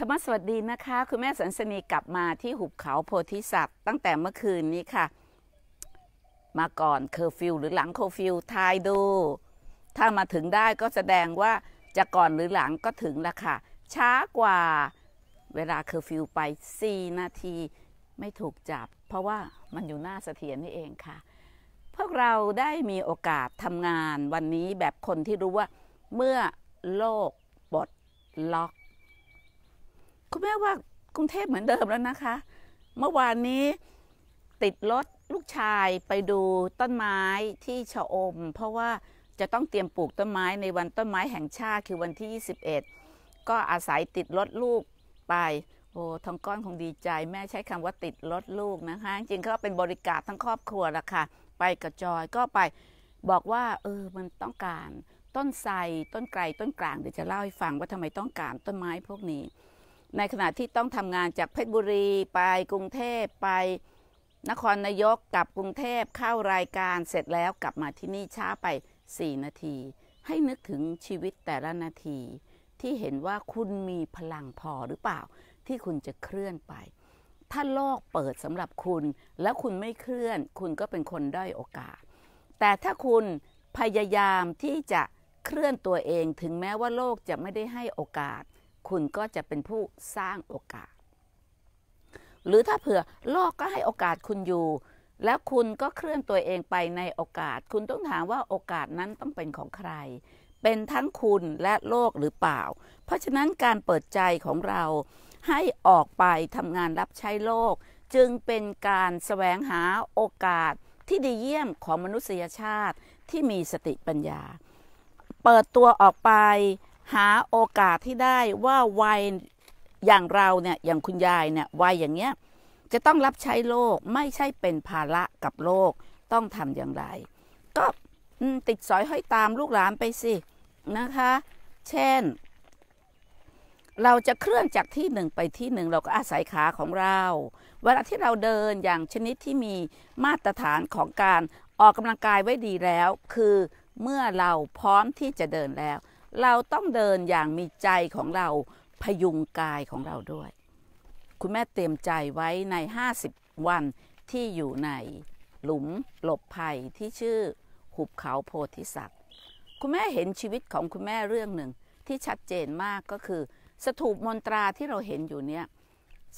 ธรรมสวัสดีนะคะคุณแม่สันสนีกลับมาที่ หุบเขาโพธิสัตว์ ตั้งแต่เมื่อคืนนี้ค่ะ มาก่อนเคอร์ฟิวหรือหลัง เคอร์ฟิวทายดูถ้ามาถึงได้ก็แสดงว่าจะก่อนหรือหลังก็ถึงละค่ะ ช้ากว่าเวลา เคอร์ฟิวไป4นาที ไม่ถูกจับ เพราะว่ามันอยู่หน้าเสถียรนี่เองค่ะ พวกเราได้มีโอกาสทำงานวันนี้แบบคนที่รู้ว่าเมื่อโลกปลดล็อกคุณแม่ว่ากรุงเทพเหมือนเดิมแล้วนะคะ เมื่อวานนี้ติดรถลูกชายไปดูต้นไม้ที่ชะอมเพราะว่าจะต้องเตรียมปลูกต้นไม้ในวันต้นไม้แห่งชาติคือวันที่ 21 ก็อาศัยติดรถลูกไป โอ้ทองก้อนคงดีใจ แม่ใช้คำว่าติดรถลูกนะคะ จริงก็เป็นบริการทั้งครอบครัวละค่ะ ไปกับจอยก็ไปบอกว่าเออมันต้องการ ต้นไทรต้นไกลต้นกลางเดี๋ยวจะเล่าให้ฟังว่าทำไมต้องการต้นไม้พวกนี้ในขณะที่ต้องทำงานจากเพชรบุรีไปกรุงเทพไป นครนายกกลับกรุงเทพเข้ารายการเสร็จแล้วกลับมาที่นี่ช้าไป 4 นาที ให้นึกถึงชีวิตแต่ละนาที ที่เห็นว่าคุณมีพลังพอหรือเปล่า ที่คุณจะเคลื่อนไป ถ้าโลกเปิดสำหรับคุณแล้วคุณไม่เคลื่อน คุณก็เป็นคนได้โอกาส แต่ถ้าคุณพยายามที่จะเคลื่อนตัวเอง ถึงแม้ว่าโลกจะไม่ได้ให้โอกาสคุณก็จะเป็นผู้สร้างโอกาส หรือถ้าเผื่อโลกก็ให้โอกาสคุณอยู่ แล้วคุณก็เคลื่อนตัวเองไปในโอกาส คุณต้องถามว่าโอกาสนั้นต้องเป็นของใคร เป็นทั้งคุณและโลกหรือเปล่า เพราะฉะนั้นการเปิดใจของเราให้ออกไปทำงานรับใช้โลก จึงเป็นการสแสวงหาโอกาสที่ดีเยี่ยมของมนุษยชาติที่มีสติปัญญา เปิดตัวออกไปหาโอกาสที่ได้ว่าวัยอย่างเราเนี่ยอย่างคุณยายเนี่ยวัยอย่างเงี้ยจะต้องรับใช้โลกไม่ใช่เป็นภาระกับโลกต้องทำอย่างไร ก็ติดสอยห้อยตามลูกหลานไปสินะคะเช่น เราจะเคลื่อนจากที่หนึ่งไปที่หนึ่งเราก็อาศัยขาของเรา เวลาที่เราเดินอย่างชนิดที่มีมาตรฐานของการออกกำลังกายไว้ดีแล้ว คือเมื่อเราพร้อมที่จะเดินแล้วเราต้องเดินอย่างมีใจของเราพยุงกายของเราด้วย คุณแม่เตรียมใจไว้ใน 50 วันที่อยู่ในหลุมหลบภัยที่ชื่อหุบเขาโพธิสัตว์คุณแม่เห็นชีวิตของคุณแม่เรื่องหนึ่งที่ชัดเจนมากก็คือ สถูปมนตราที่เราเห็นอยู่เนี้ย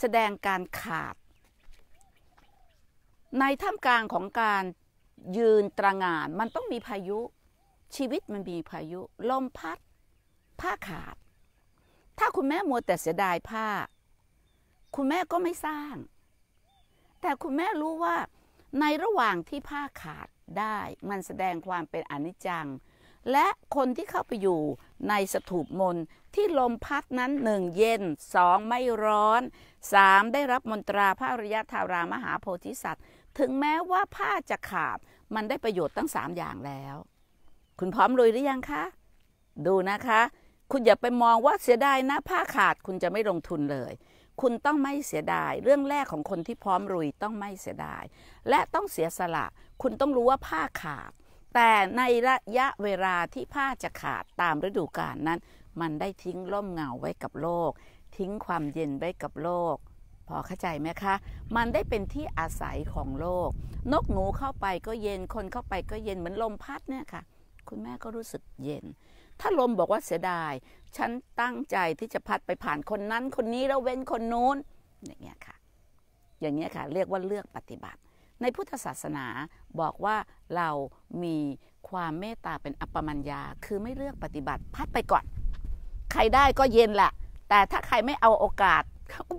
แสดงการขาด ในท่ามกลางของการยืนตระงาน มันต้องมีพายุชีวิตมันมีพายุลมพัด ผ้าขาด ถ้าคุณแม่มัวแต่เสียดายผ้า คุณแม่ก็ไม่สร้าง แต่คุณแม่รู้ว่า ในระหว่างที่ผ้าขาดได้มันแสดงความเป็นอนิจจัง และคนที่เข้าไปอยู่ในสถูปมนที่ลมพัดนั้นหนึ่งเย็นสองไม่ร้อนสามได้รับมนตราพระริยธารามหาโพธิสัตว์ ถึงแม้ว่าผ้าจะขาดมันได้ประโยชน์ตั้งสามอย่างแล้วคุณพร้อมรุยหรือยังคะ ดูนะคะ คุณอย่าไปมองว่าเสียดายนะ ผ้าขาดคุณจะไม่ลงทุนเลย คุณต้องไม่เสียดาย เรื่องแรกของคนที่พร้อมรุยต้องไม่เสียดาย และต้องเสียสละ คุณต้องรู้ว่าผ้าขาด แต่ในระยะเวลาที่ผ้าจะขาดตามฤดูกาลนั้น มันได้ทิ้งร่มเงาไว้กับโลก ทิ้งความเย็นไว้กับโลก พอเข้าใจไหมคะ มันได้เป็นที่อาศัยของโลก นกหนูเข้าไปก็เย็น คนเข้าไปก็เย็น เหมือนลมพัดเนี่ยค่ะคุณแม่ก็รู้สึกเย็น ถ้าลมบอกว่าเสียดาย ฉันตั้งใจที่จะพัดไปผ่านคนนั้น คนนี้ แล้วเว้นคนนู้น อย่างเงี้ยค่ะ อย่างเงี้ยค่ะ เรียกว่าเลือกปฏิบัติ ในพุทธศาสนาบอกว่าเรามีความเมตตาเป็นอัปปมัญญา คือไม่เลือกปฏิบัติ พัดไปก่อน ใครได้ก็เย็นแหละ แต่ถ้าใครไม่เอาโอกาส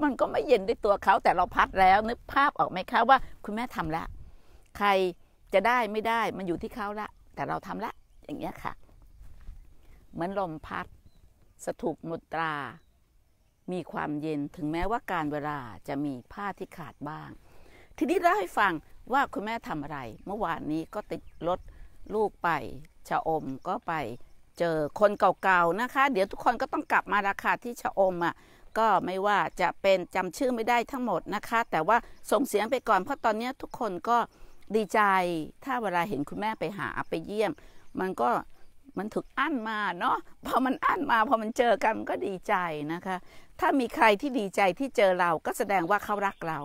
มันก็ไม่เย็นด้วยตัวเขาแต่เราพัดแล้ว นึกภาพออกไหมคะว่า คุณแม่ทำแล้ว ใครจะได้ไม่ได้ มันอยู่ที่เขาละแต่เราทำละอย่างเงี้ยค่ะ เหมือนลมพัด สถูปมุตรา มีความเย็น ถึงแม้ว่าการเวลาจะมีผ้าที่ขาดบ้าง ทีนี้เล่าให้ฟังว่าคุณแม่ทำอะไร เมื่อวานนี้ก็ติดรถลูกไป ชะอมก็ไปเจอคนเก่าๆนะคะ เดี๋ยวทุกคนก็ต้องกลับมาราคาที่ชะอมอะ่ะ ก็ไม่ว่าจะเป็นจำชื่อไม่ได้ทั้งหมดนะคะ แต่ว่าส่งเสียงไปก่อน เพราะตอนนี้ทุกคนก็ดีใจ ถ้าเวลาเห็นคุณแม่ไปหาไปเยี่ยมมันก็มันถูกอั้นมาเนาะพอมันอั้นมาพอมันเจอกันก็ดีใจนะคะ ถ้ามีใครที่ดีใจที่เจอเราก็แสดงว่าเขารักเรา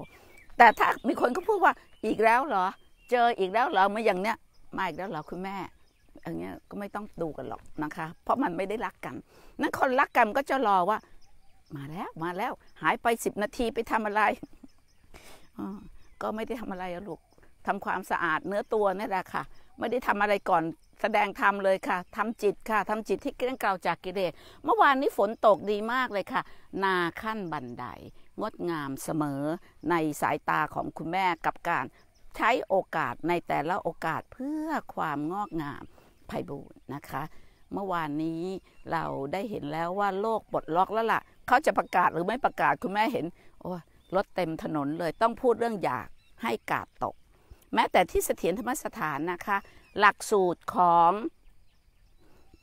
แต่ถ้ามีคนก็พูดว่า อีกแล้วเหรอ เจออีกแล้วเหรอมาอย่างเนี้ยมาอีกแล้วเหรอคุณแม่อย่างเงี้ยก็ไม่ต้องดูกันหรอกนะคะ เพราะมันไม่ได้รักกันนั่นคนรักกันก็จะรอว่า มาแล้ว มาแล้ว หายไปสิบนาทีไปทำอะไรก็ไม่ได้ทำอะไรลูกทำความสะอาดเนื้อตัวนี่แหละค่ะ ไม่ได้ทำอะไรก่อนแสดงธรรมเลยค่ะทำจิตค่ะทำจิตที่เกลี้ยงเกลาจากกิเลสเมื่อวานนี้ฝนตกดีมากเลยค่ะ นาขั้นบันไดงดงามเสมอในสายตาของคุณแม่กับการใช้โอกาสในแต่ละโอกาสเพื่อความงอกงามไพบูรณ์นะคะ เมื่อวานนี้เราได้เห็นแล้วว่าโลกปลดล็อกแล้วละ่ะเขาจะประกาศหรือไม่ประกาศคุณแม่เห็นโอ้รถเต็มถนนเลย ต้องพูดเรื่องอยากให้กาดตก แม้แต่ที่เสถียรธรรมสถานนะคะหลักสูตรของ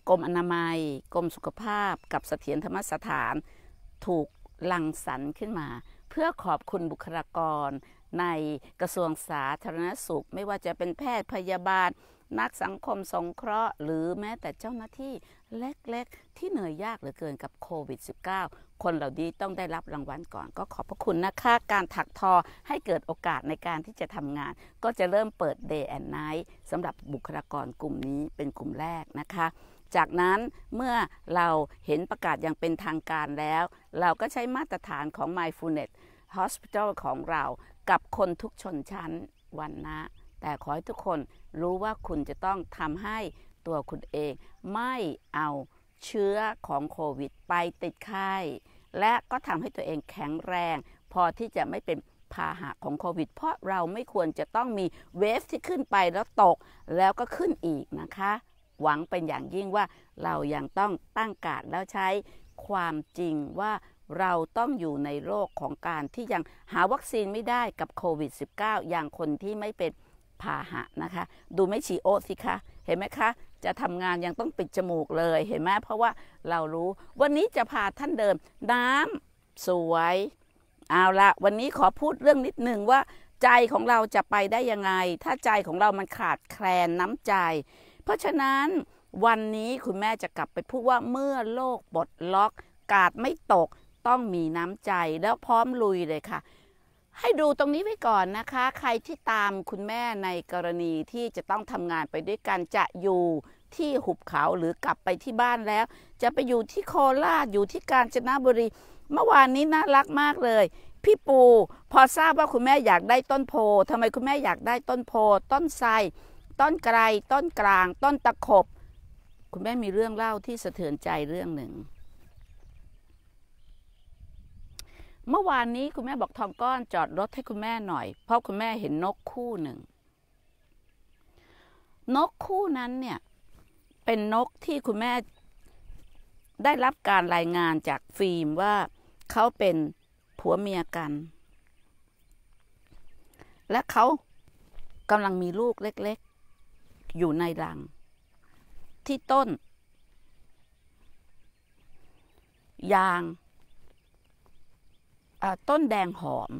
กรมอนามัย กรมสุขภาพกับเสถียรธรรมสถานถูกลังสรรขึ้นมา เพื่อขอบคุณบุคลากรในกระทรวงสาธารณสุข ไม่ว่าจะเป็นแพทย์พยาบาล นักสังคมสงเคราะห์ หรือแม้แต่เจ้าหน้าที่ เล็ก ๆ ที่เหนื่อยยากเหลือเกินกับโควิด -19 คนเหล่านี้ต้องได้รับรางวัลก่อน ก็ขอบพระคุณนะคะ การถักทอให้เกิดโอกาสในการที่จะทำงาน ก็จะเริ่มเปิด Day and Night สำหรับบุคลากรกลุ่มนี้เป็นกลุ่มแรกนะคะ จากนั้นเมื่อเราเห็นประกาศอย่างเป็นทางการแล้ว เราก็ใช้มาตรฐานของ Mindfulness Hospital ของเรากับคนทุกชนชั้นวันนะแต่ขอให้ทุกคนรู้ว่าคุณจะต้องทำให้ตัวคุณเองไม่เอาเชื้อของโควิดไปติดไข้และก็ทำให้ตัวเองแข็งแรงพอที่จะไม่เป็นพาหะของโควิดเพราะเราไม่ควรจะต้องมีเวฟที่ขึ้นไปแล้วตก แล้วก็ขึ้นอีกนะคะ หวังเป็นอย่างยิ่งว่าเรายังต้องตั้งการแล้วใช้ความจริงว่าเราต้องอยู่ในโลกของการที่ยังหาวัคซีนไม่ได้กับโควิด -19 อย่างคนที่ไม่เป็นพาหะนะคะ ดูไม่ฉีโอ สิคะเห็นไหมคะจะทำงานยังต้องปิดจมูกเลยเห็นไหมเพราะว่าเรารู้วันนี้จะพาท่านเดินน้ำสวย เอาละวันนี้ขอพูดเรื่องนิดหนึ่งว่า ใจของเราจะไปได้ยังไง ถ้าใจของเรามันขาดแคลนน้ำใจ เพราะฉะนั้นวันนี้คุณแม่จะกลับไปพูดว่าเมื่อโลกบดล็อก กาดไม่ตกต้องมีน้ำใจ แล้วพร้อมลุยเลยค่ะ ให้ดูตรงนี้ไว้ก่อนนะคะ ใครที่ตามคุณแม่ในกรณีที่จะต้องทำงานไปด้วยกันจะอยู่ที่หุบเขาหรือกลับไปที่บ้านแล้ว จะไปอยู่ที่โคราชอยู่ที่กาญจนบุรีเมื่อวานนี้น่ารักมากเลย พี่ปู พอทราบว่าคุณแม่อยากได้ต้นโพทำไมคุณแม่อยากได้ต้นโพ ต้นไทรต้นไกรต้นกลาง ต้นตะขบคุณแม่มีเรื่องเล่าที่สะเทือนใจเรื่องหนึ่ง เมื่อวานนี้คุณแม่บอกทองก้อนจอดรถให้คุณแม่หน่อยเพราะคุณแม่เห็นนกคู่หนึ่ง นกคู่นั้นเนี่ยเป็นนกที่คุณแม่ได้รับการรายงานจากฟิล์มว่าเขาเป็นผัวเมียกัน และเขากำลังมีลูกเล็กๆอยู่ในรัง ที่ต้นยาง ต้นแดงหอม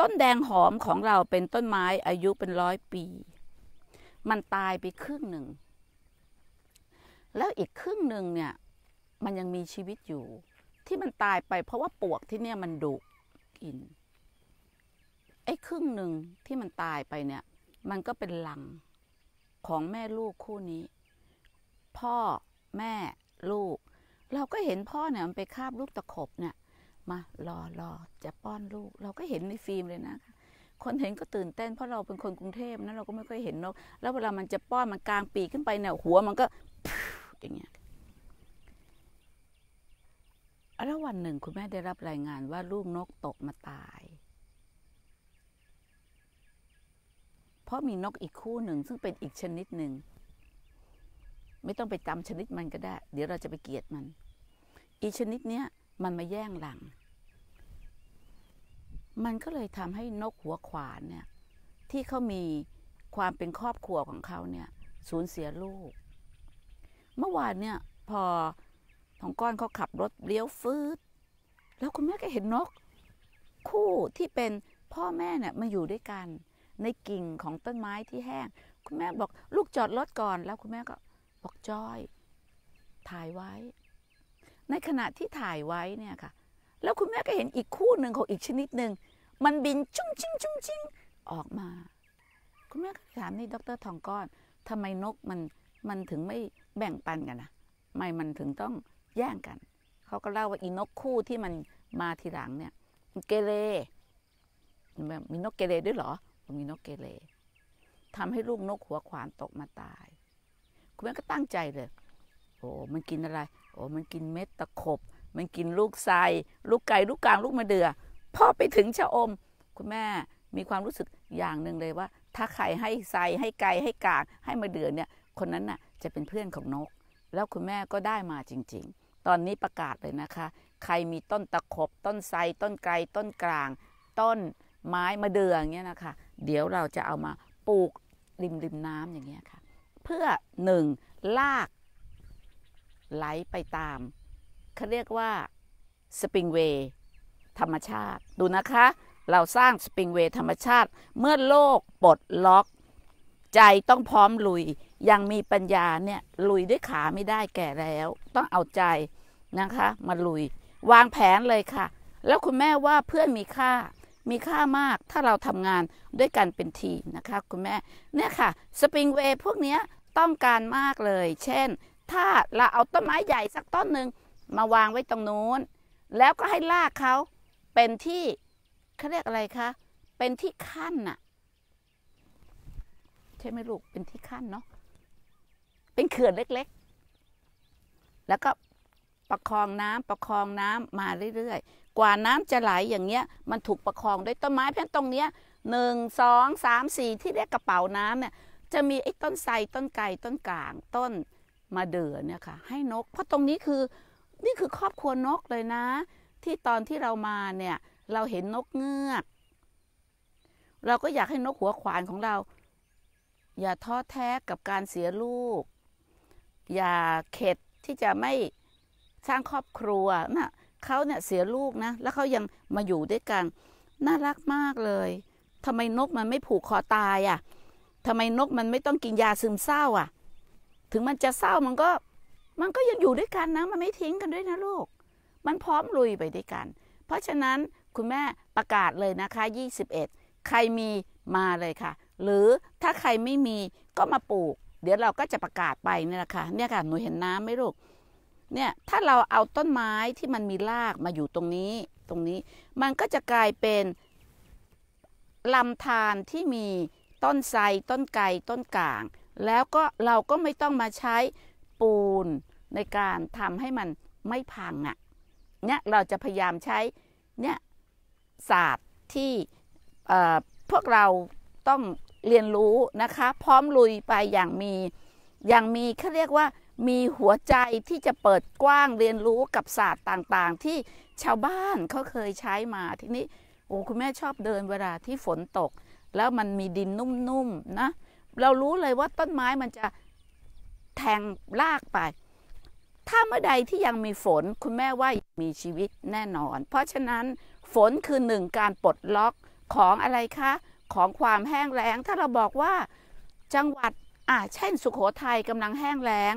ต้นแดงหอมของเราเป็นต้นไม้อายุเป็นร้อยปี มันตายไปครึ่งหนึ่งแล้วอีกครึ่งหนึ่งเนี่ย มันยังมีชีวิตอยู่ ที่มันตายไปเพราะว่าปวกที่เนี่ยมันดุกิน ไอ้ครึ่งหนึ่งที่มันตายไปเนี่ย มันก็เป็นหลังของแม่ลูกคู่นี้ พ่อแม่ลูก เราก็เห็นพ่อเนี่ยมันไปคาบลูกตะขบเนี่ย มารอรอจะป้อนลูก เราก็เห็นในฟิล์มเลยนะ คนเห็นก็ตื่นเต้นเพราะเราเป็นคนกรุงเทพนะเราก็ไม่ค่อยเห็นนกแล้วเวลามันจะป้อนมันกลางปีขึ้นไปเนี่ยหัวมันก็อย่างเงี้ยแล้ววันหนึ่งคุณแม่ได้รับรายงานว่าลูกนกตกมาตาย เพราะมีนกอีกคู่หนึ่งซึ่งเป็นอีกชนิดหนึ่ง ไม่ต้องไปจำชนิดมันก็ได้ เดี๋ยวเราจะไปเกลียดมัน อีชนิดเนี้ยมันมาแย่งหลัง มันก็เลยทำให้นกหัวขวานเนี่ยที่เขามีความเป็นครอบครัวของเขาเนี่ยสูญเสียลูกเมื่อวานเนี่ยพอทองก้อนเขาขับรถเลี้ยวฟืดแล้วคุณแม่ก็เห็นนก คู่ที่เป็นพ่อแม่เนี่ยมาอยู่ด้วยกันในกิ่งของต้นไม้ที่แห้ง คุณแม่บอกลูกจอดรถก่อน แล้วคุณแม่ก็บอกจอย ถ่ายไว้ ในขณะที่ถ่ายไว้เนี่ยค่ะ แล้วคุณแม่ก็เห็นอีกคู่หนึ่งของอีกชนิดหนึ่งมันบินจุ้งจิ้งจุ้งจิ้งออกมา คุณแม่ก็ถามนี่ดรทองก้อน ทำไมนกมันมันถึงไม่แบ่งปันกันนะไม่มันถึงต้องแย่งกัน เขาก็เล่าว่าอีนกคู่ที่มันมาทีหลังเนี่ยเกเรมีนกเกเรด้วยเหรอ มีนกเกเรทำให้ลูกนกหัวขวานตกมาตาย คุณแม่ก็ตั้งใจเลย โอ้มันกินอะไรโอ้มันกินเม็ดตะขบ มันกินลูกไซลูกไก่ลูกกลางลูกมะเดือ่อพอไปถึงชะอมคุณแม่มีความรู้สึกอย่างหนึ่งเลยว่า ถ้าใครให้ไซให้ไก่ให้กลางให้มะเดื่อเนี่ยคนนั้นน่ะจะเป็นเพื่อนของนกแล้วคุณแม่ก็ได้มาจริงๆ ตอนนี้ประกาศเลยนะคะ ใครมีต้นตะขบ ต้นไทรต้นไกลต้นกลาง ต้นไม้มะเดื่องเนี่ยนะคะ เดี๋ยวเราจะเอามาปลูกริมริมน้ำอย่างเงี้ยค่ะ เพื่อหนึ่งลากไหลไปตามเขาเรียกว่าสปริงเวย์ธรรมชาติ ดูนะคะ เราสร้างสปริงเวย์ธรรมชาติ เมื่อโลกปลดล็อก ใจต้องพร้อมลุยยังมีปัญญาเนี่ยลุยด้วยขาไม่ได้แก่แล้ว ต้องเอาใจนะคะ มาลุยวางแผนเลยค่ะ แล้วคุณแม่ว่าเพื่อนมีค่ามีค่ามาก ถ้าเราทำงานด้วยกันเป็นทีมนะคะคุณแม่เนี่ยค่ะ สปริงเวย์พวกนี้ต้องการมากเลย เช่น ถ้าเราเอาต้นไม้ใหญ่สักต้นหนึ่งมาวางไว้ตรงนู้น แล้วก็ให้ลากเขาเป็นที่เขาเรียกอะไรคะ เป็นที่ขั้นน่ะใช่ไหมลูกเป็นที่ขั้นเนาะเป็นเขื่อนเล็กๆ แล้วก็ประคองน้ำประคองน้ำมาเรื่อยๆ กว่าน้ำจะไหลอย่างเงี้ย มันถูกประคองด้วยต้นไม้เพียงตรงเนี้ยหนึ่งสองสามสี่ที่เรียกกระเป๋าน้ำเนี่ย จะมีไอ้ต้นไทรต้นไก่ต้นกลาง ต้นมาเดือเนี่ยค่ะ ให้นก เพราะตรงนี้คือนี่คือครอบครัวนกเลยนะ ที่ตอนที่เรามาเนี่ย เราเห็นนกเงือก เราก็อยากให้นกหัวขวานของเรา อย่าท้อแท้กับการเสียลูกอย่าเข็ดที่จะไม่สร้างครอบครัวนะเขาเนี่ยเสียลูกนะ แล้วเขายังมาอยู่ด้วยกัน น่ารักมากเลยทำไมนกมันไม่ผูกคอตายอะ่ะทำไมนกมันไม่ต้องกินยาซึมเศร้าอ่ะถึงมันจะเศร้ามันก็มันก็ยังอยู่ด้วยกันนะมันไม่ทิ้งกันด้วยนะลูกมันพร้อมลุยไปด้วยกัน เพราะฉะนั้นคุณแม่ประกาศเลยนะคะ 21 ใครมีมาเลยค่ะ หรือถ้าใครไม่มีก็มาปลูกเดี๋ยวเราก็จะประกาศไปนี่แหละค่ะ เนี่ยค่ะ หนูเห็นน้ํำไหมลูกเนี่ย ถ้าเราเอาต้นไม้ที่มันมีรากมาอยู่ตรงนี้ ตรงนี้ มันก็จะกลายเป็นลำธารที่มีต้นไทร ต้นไกต้นกลาง แล้วก็เราก็ไม่ต้องมาใช้ปูนในการทำให้มันไม่พังอะ่ะ เนี่ยเราจะพยายามใช้เนี่ยศาสตร์ที่พวกเราต้องเรียนรู้นะคะ พร้อมลุยไปอย่างมีอย่างมีเขาเรียกว่ามีหัวใจที่จะเปิดกว้างเรียนรู้กับศาสตร์ต่าง ๆ ที่ชาวบ้านเขาเคยใช้มาทีนี้โอ้คุณแม่ชอบเดินเวลาที่ฝนตก แล้วมันมีดินนุ่มๆนะ เรารู้เลยว่าต้นไม้มันจะแทงลากไป ถ้าเมื่อใดที่ยังมีฝนคุณแม่ว่ามีชีวิตแน่นอน เพราะฉะนั้นฝนคือหนึ่งการปลดล็อกของอะไรคะของความแห้งแล้ง ถ้าเราบอกว่าจังหวัดอ่าเช่น สุขโขทัยกำลังแห้งแล้ง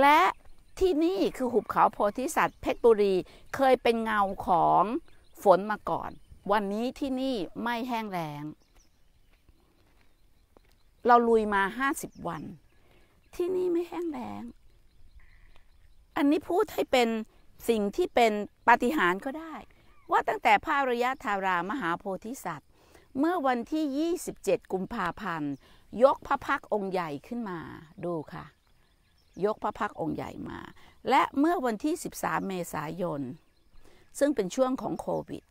และที่นี่คือหุบเขาโพธิสัตว์ เพชรบุรี เคยเป็นเงาของฝนมาก่อน วันนี้ที่นี่ไม่แห้งแล้ง เราลุยมาห้าสิบวัน ที่นี่ไม่แห้งแล้ง อันนี้พูดให้เป็นสิ่งที่เป็นปาฏิหาริย์ก็ได้ ว่าตั้งแต่พระรยยธารามหาโพธิสัตวเมื่อวันที่ 27กุมภาพันธ์ ยกพระพักองค์ใหญ่ขึ้นมาดูค่ะ ยกพระพักองค์ใหญ่มา และเมื่อวันที่ 13 เมษายน ซึ่งเป็นช่วงของโควิด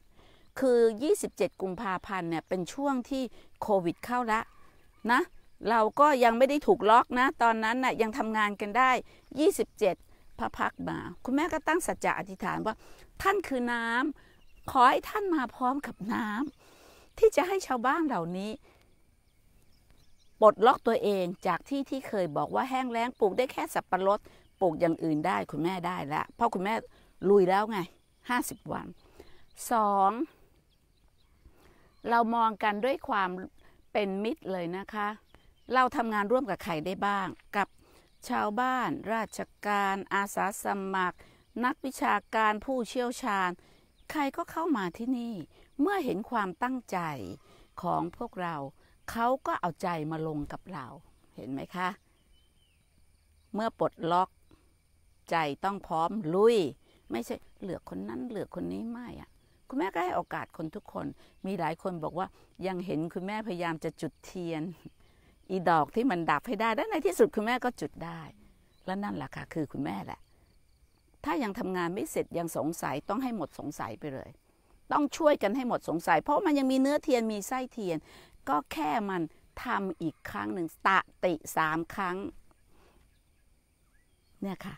คือ 27 กุมภาพันธ์ เนี่ย เป็นช่วงที่โควิด เข้าละนะ เราก็ยังไม่ได้ถูกล็อกนะ ตอนนั้นนะ่ะยังทำงานกันได้ 27พระพักมา คุณแม่ก็ตั้งสัจจะอธิษฐานว่า ท่านคือน้ำขอให้ท่านมาพร้อมกับน้ำที่จะให้ชาวบ้านเหล่านี้ปลดล็อกตัวเองจากที่ที่เคยบอกว่าแห้งแล้งปลูกได้แค่สับปะรด ปลูกอย่างอื่นได้คุณแม่ได้ละเพราะคุณแม่ลุยแล้วไงห้าสิบวันสองเรามองกันด้วยความเป็นมิตรเลยนะคะ เราทำงานร่วมกับใครได้บ้างกับชาวบ้าน ราชการ อาสาสมัคร นักวิชาการผู้เชี่ยวชาญใครก็เข้ามาที่นี่เมื่อเห็นความตั้งใจของพวกเรา เขาก็เอาใจมาลงกับเรา เห็นไหมคะ เมื่อปลดล็อกใจต้องพร้อม ลุย ไม่ใช่เหลือคนนั้นเหลือคนนี้ไม่อะคุณแม่ก็ให้โอกาสคนทุกคน มีหลายคนบอกว่ายังเห็นคุณแม่พยายามจะจุดเทียนอีดอกที่มันดับให้ได้และในที่สุดคุณแม่ก็จุดได้ และนั่นแหละค่ะคือคุณแม่แหละถ้ายังทำงานไม่เสร็จยังสงสัยต้องให้หมดสงสัยไปเลย ต้องช่วยกันให้หมดสงสัย เพราะมันยังมีเนื้อเทียนมีไส้เทียน ก็แค่มันทำอีกครั้งหนึ่งตะติสามครั้งเนี่ยค่ะ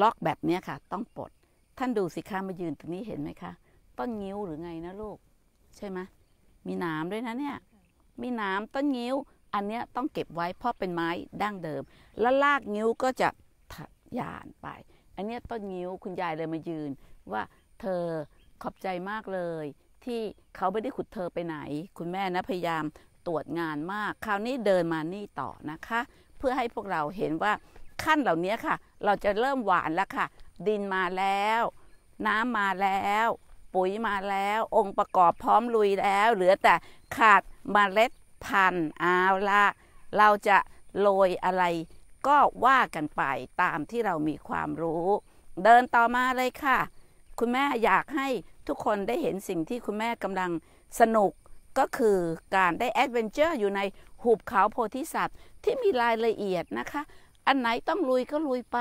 ล็อกแบบนี้ค่ะ ต้องปลดท่านดูสิคะมายืนตรงนี้เห็นไหมคะต้นงิ้วหรือไงนะลูก ใช่ไหมมีนาำด้วยนะเนี่ยมีนาำต้นงิ้ว อันเนี้ยต้องเก็บไว้เพราะเป็นไม้ดั้งเดิม แล้วลากงิ้วก็จะทะยานไปอันนี้ต้นงิ้วคุณยายเลยมายืนว่าเธอขอบใจมากเลย ที่เขาไม่ได้ขุดเธอไปไหน คุณแม่นะพยายามตรวจงานมาก คราวนี้เดินมานี่ต่อนะคะ เพื่อให้พวกเราเห็นว่าขั้นเหล่านี้ค่ะ เราจะเริ่มหวานแล้วค่ะ ดินมาแล้ว น้ำมาแล้ว ปุ๋ยมาแล้วองค์ประกอบพร้อมลุยแล้วเหลือแต่ขาดมาเมล็ดพันธุ์เอาละเราจะโรยอะไรก็ว่ากันไปตามที่เรามีความรู้ เดินต่อมาเลยค่ะ คุณแม่อยากให้ทุกคนได้เห็นสิ่งที่คุณแม่กำลังสนุกก็คือการได้แอดเวนเจอร์อยู่ในหุบเขาโพธิสัตว์ ที่มีรายละเอียดนะคะ อันไหนต้องลุยก็ลุยไป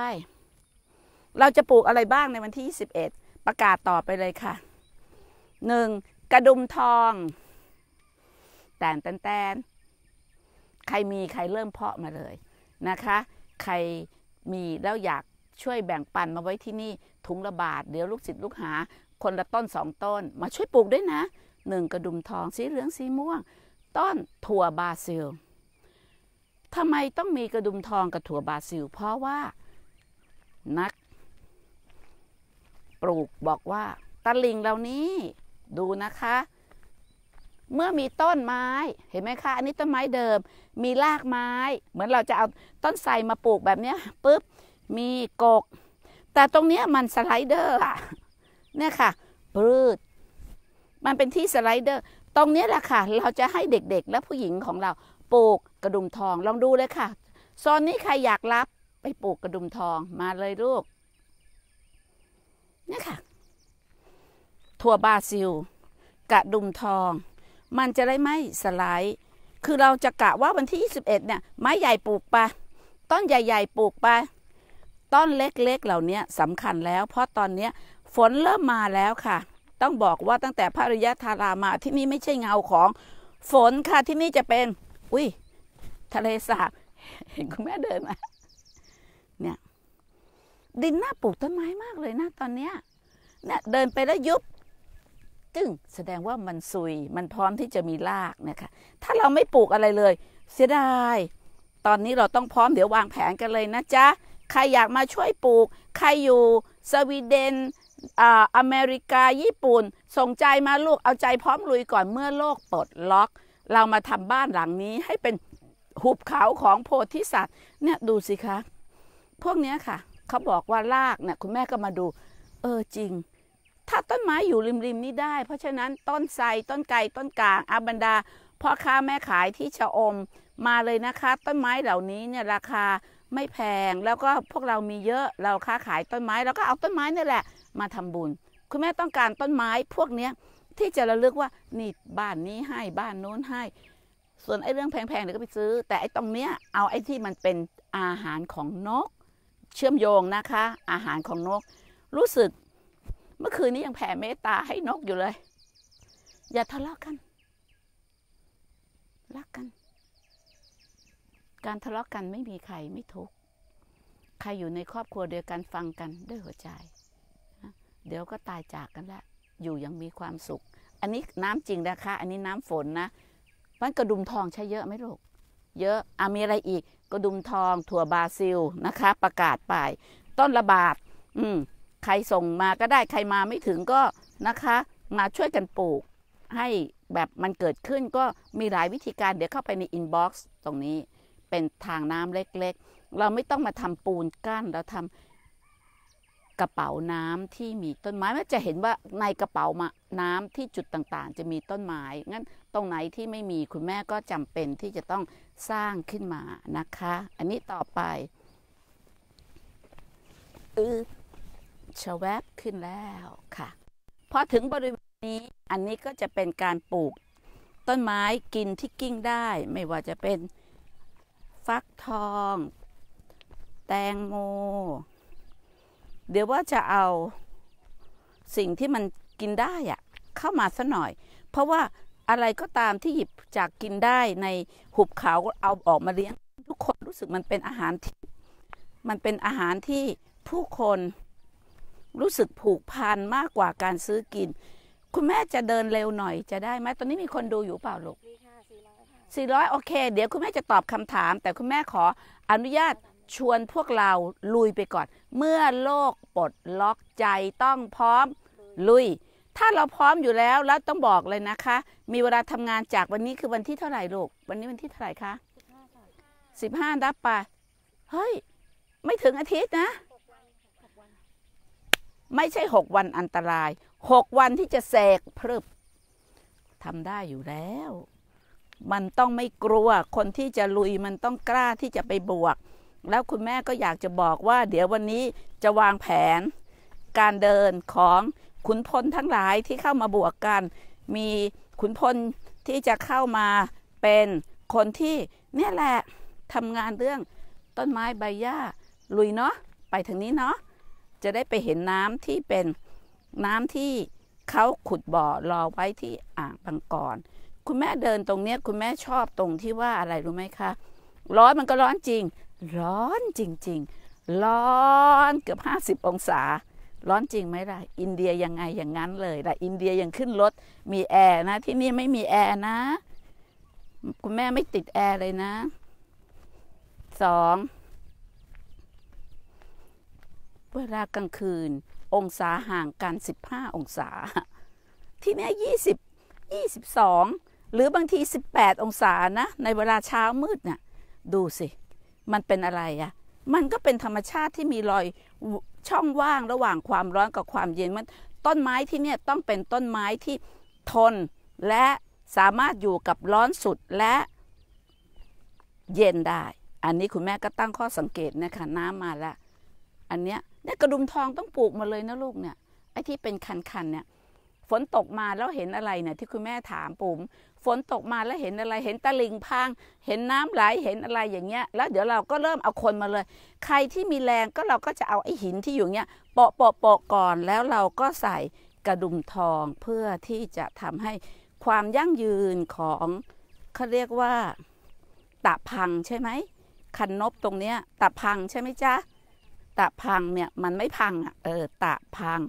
เราจะปลูกอะไรบ้างในวันที่ 21 ประกาศต่อไปเลยค่ะ 1. กระดุมทอง แตนแตนแตนใครมีใครเริ่มเพาะมาเลยนะคะใครมีแล้วอยากช่วยแบ่งปันมาไว้ที่นี่ถุงละบาทเดี๋ยวลูกศิษย์ลูกหา คนละต้นสองต้น มาช่วยปลูกด้วยนะหนึ่งกระดุมทองสีเหลืองสีม่วง ต้นถั่วบาซิลทำไมต้องมีกระดุมทองกับถั่วบาซิลเพราะว่า นักปลูกบอกว่าตะลิงเหล่านี้ดูนะคะเมื่อมีต้นไม้เห็นไหมคะอันนี้ต้นไม้เดิมมีรากไม้เหมือนเราจะเอาต้นไทรมาปลูกแบบนี้ปุ๊บมีกก แต่ตรงนี้มันสไลเดอร์ เนี่ยค่ะ ปืดมันเป็นที่สไลเดอร์ ตรงนี้แหละค่ะ เราจะให้เด็กๆและผู้หญิงของเราปลูกกระดุมทอง ลองดูเลยค่ะโซนนี้ใครอยากรับไปปลูกกระดุมทองมาเลยลูก เนี่ยค่ะถั่วบาซิลกระดุมทองมันจะได้ไม่สลาย คือเราจะกะว่าวันที่ 21เนี่ยไม้ใหญ่ปลูกไปต้นใหญ่ๆปลูกไปต้นเล็ก ๆ เหล่านี้สำคัญแล้ว เพราะตอนนี้ฝนเริ่มมาแล้วค่ะ ต้องบอกว่าตั้งแต่พระริยธารามาที่นี่ไม่ใช่เงาของ ฝนค่ะที่นี่จะเป็น อุ้ย ทะเลสาบเห็นคุณแม่เดินมาเนี่ยดินน่าปลูกต้นไม้มากเลยนะตอนเนี้ยเนี่ย เดินไปแล้วยุบกึ้งแสดงว่ามันซุยมันพร้อมที่จะมีรากนะคะถ้าเราไม่ปลูกอะไรเลย เสียดายตอนนี้เราต้องพร้อมเดี๋ยววางแผนกันเลยนะจ๊ะ ใครอยากมาช่วยปลูก ใครอยู่ สวีเดนออเมริกา ญี่ปุ่นส่งใจมาลูกเอาใจพร้อมลุยก่อนเมื่อโลกปลดล็อก เรามาทำบ้านหลังนี้ให้เป็นหุบเขาของโพธิสัตว์เนี่ยดูสิคะ พวกนี้ค่ะเขาบอกว่ารากเนี่ยคุณแม่ก็มาดูเออจริงถ้าต้นไม้อยู่ริมๆ นี่ได้ เพราะฉะนั้นต้นไทรต้นไก่ต้นกลางอาบันดาพ่อค้าแม่ขายที่ชะอมมาเลยนะคะ ต้นไม้เหล่านี้เนี่ยราคาไม่แพงแล้วก็พวกเรามีเยอะเราค้าขายต้นไม้เราก็เอาต้นไม้นี่แหละ มาทำบุญ คุณแม่ต้องการต้นไม้พวกเนี้ยที่จะระลึกว่านี่บ้านนี้ให้บ้านโน้นให้ ส่วนไอ้เรื่องแพงๆเดี๋ยวก็ไปซื้อ แต่ไอ้ตรงเนี้ยเอาไอ้ที่มันเป็นอาหารของนกเชื่อมโยงนะคะ อาหารของนกรู้สึกเมื่อคืนนี้ยังแผ่เมตตาให้นกอยู่เลย อย่าทะเลาะกัน รักกัน การทะเลาะกันไม่มีใครไม่ทุกข์ใครอยู่ในครอบครัวเดียวกันฟังกันด้วยหัวใจเดี๋ยวก็ตายจากกันละอยู่ยังมีความสุข อันนี้น้ำจริงนะคะ อันนี้น้ำฝนนะมันกระดุมทองใช้เยอะไหมลูกเยอะอ่ะมีอะไรอีกกระดุมทอง ถั่วบาซิล นะคะ ประกาศไปต้นระบาดอืมใครส่งมาก็ได้ใครมาไม่ถึงก็นะคะ มาช่วยกันปลูก ให้แบบมันเกิดขึ้นก็มีหลายวิธีการ เดี๋ยวเข้าไปในอินบ็อกซ์ตรงนี้เป็นทางน้ำเล็กๆ เราไม่ต้องมาทำปูนกั้นเราทำกระเป๋าน้ำที่มีต้นไม้มันจะเห็นว่าในกระเป๋าน้ำที่จุดต่างๆ จะมีต้นไม้งั้นตรงไหนที่ไม่มีคุณแม่ก็จำเป็นที่จะต้องสร้างขึ้นมานะคะ อันนี้ต่อไปอือชวบขึ้นแล้วค่ะพอถึงบริเวณนี้อันนี้ก็จะเป็นการปลูก ต้นไม้กินที่กิ้งได้ไม่ว่าจะเป็นฟักทอง แตงโมเดี๋ยวว่าจะเอาสิ่งที่มันกินได้อะเข้ามาสัหน่อย เพราะว่าอะไรก็ตามที่หยิบจากกินได้ในหุบเขาเอาออกมาเลี้ยง ทุกคนรู้สึกมันเป็นอาหารที่ มันเป็นอาหารที่ผู้คนรู้สึกผูกพันมากกว่าการซื้อกิน คุณแม่จะเดินเร็วหน่อยจะได้ไหมตอนนี้มีคนดูอยู่เปล่าลูกสี่ร้อยโอเค เดี๋ยวคุณแม่จะตอบคำถาม แต่คุณแม่ขออนุญาตชวนพวกเราลุยไปก่อน เมื่อโลกปลดล็อกใจต้องพร้อม ลุย ถ้าเราพร้อมอยู่แล้วแล้วต้องบอกเลยนะคะ มีเวลาทำงานจากวันนี้คือวันที่เท่าไหร่ลูกวันนี้วันที่เท่าไหร่คะสิบห้าดับไปเฮ้ย ไม่ถึงอาทิตย์นะไม่ใช่หกวันอันตรายหกวันที่จะแสกพรึบทำได้อยู่แล้ว มันต้องไม่กลัวคนที่จะลุยมันต้องกล้าที่จะไปบวก แล้วคุณแม่ก็อยากจะบอกว่า เดี๋ยววันนี้จะวางแผน การเดินของขุนพลทั้งหลายที่เข้ามาบวกกัน มีขุนพลที่จะเข้ามาเป็นคนที่นี่แหละทำงานเรื่องต้นไม้ใบหญ้าลุยเนาะไปทางนี้เนาะจะได้ไปเห็นน้ำที่เป็นน้ำที่เขาขุดบ่อรอไว้ที่อ่างบางกอนคุณแม่เดินตรงเนี้ย คุณแม่ชอบตรงที่ว่าอะไรรู้ไหมคะ ร้อนมันก็ร้อนจริง ร้อนจริง ๆ ร้อนเกือบ 50องศาร้อนจริงไหมล่ะ อินเดียยังไงอย่างนั้นเลยล่ะอินเดียยังขึ้นรถมีแอร์นะที่นี่ไม่มีแอร์นะคุณแม่ไม่ติดแอร์เลยนะสองเวลากลางคืนองศาห่างกัน15 องศา ที่นี่20 22 หรือบางที 18 องศานะ ในเวลาเช้ามืดนะ่ะดูสิ มันเป็นอะไรอ่ะมันก็เป็นธรรมชาติที่มีรอยช่องว่างระหว่างความร้อนกับความเย็นมันต้นไม้ที่เนี่ยต้องเป็นต้นไม้ที่ทนและสามารถอยู่กับร้อนสุดและเย็นได้ อันนี้คุณแม่ ก็ ตั้งข้อสังเกตนะคะน้ำมาแล้วอันเนี้ยเนี่ยกระดุมทองต้องปลูกมาเลยนะลูกเนี่ยไอ้ที่เป็นคันๆเนี่ยฝนตกมาแล้วเห็นอะไรเนี่ยที่คุณแม่ถามปุ๋มฝนตกมาแล้วเห็นอะไร เห็นตะลิงพังเห็นน้ำไหลเห็นอะไรอย่างเงี้ย แล้วเดี๋ยวเราก็เริ่มเอาคนมาเลย ใครที่มีแรงก็เราก็จะเอาไอ้หินที่อยู่เนี้ยเปะเปะเปะก่อนแล้วเราก็ใส่กระดุมทองเพื่อที่จะทำให้ความยั่งยืนของเขาเรียกว่าตะพังใช่ไหมคันนบตรงเนี้ยตะพังใช่ไหมจ๊ะตะพังเนี่ยมันไม่พังอ่ะ เออตะพัง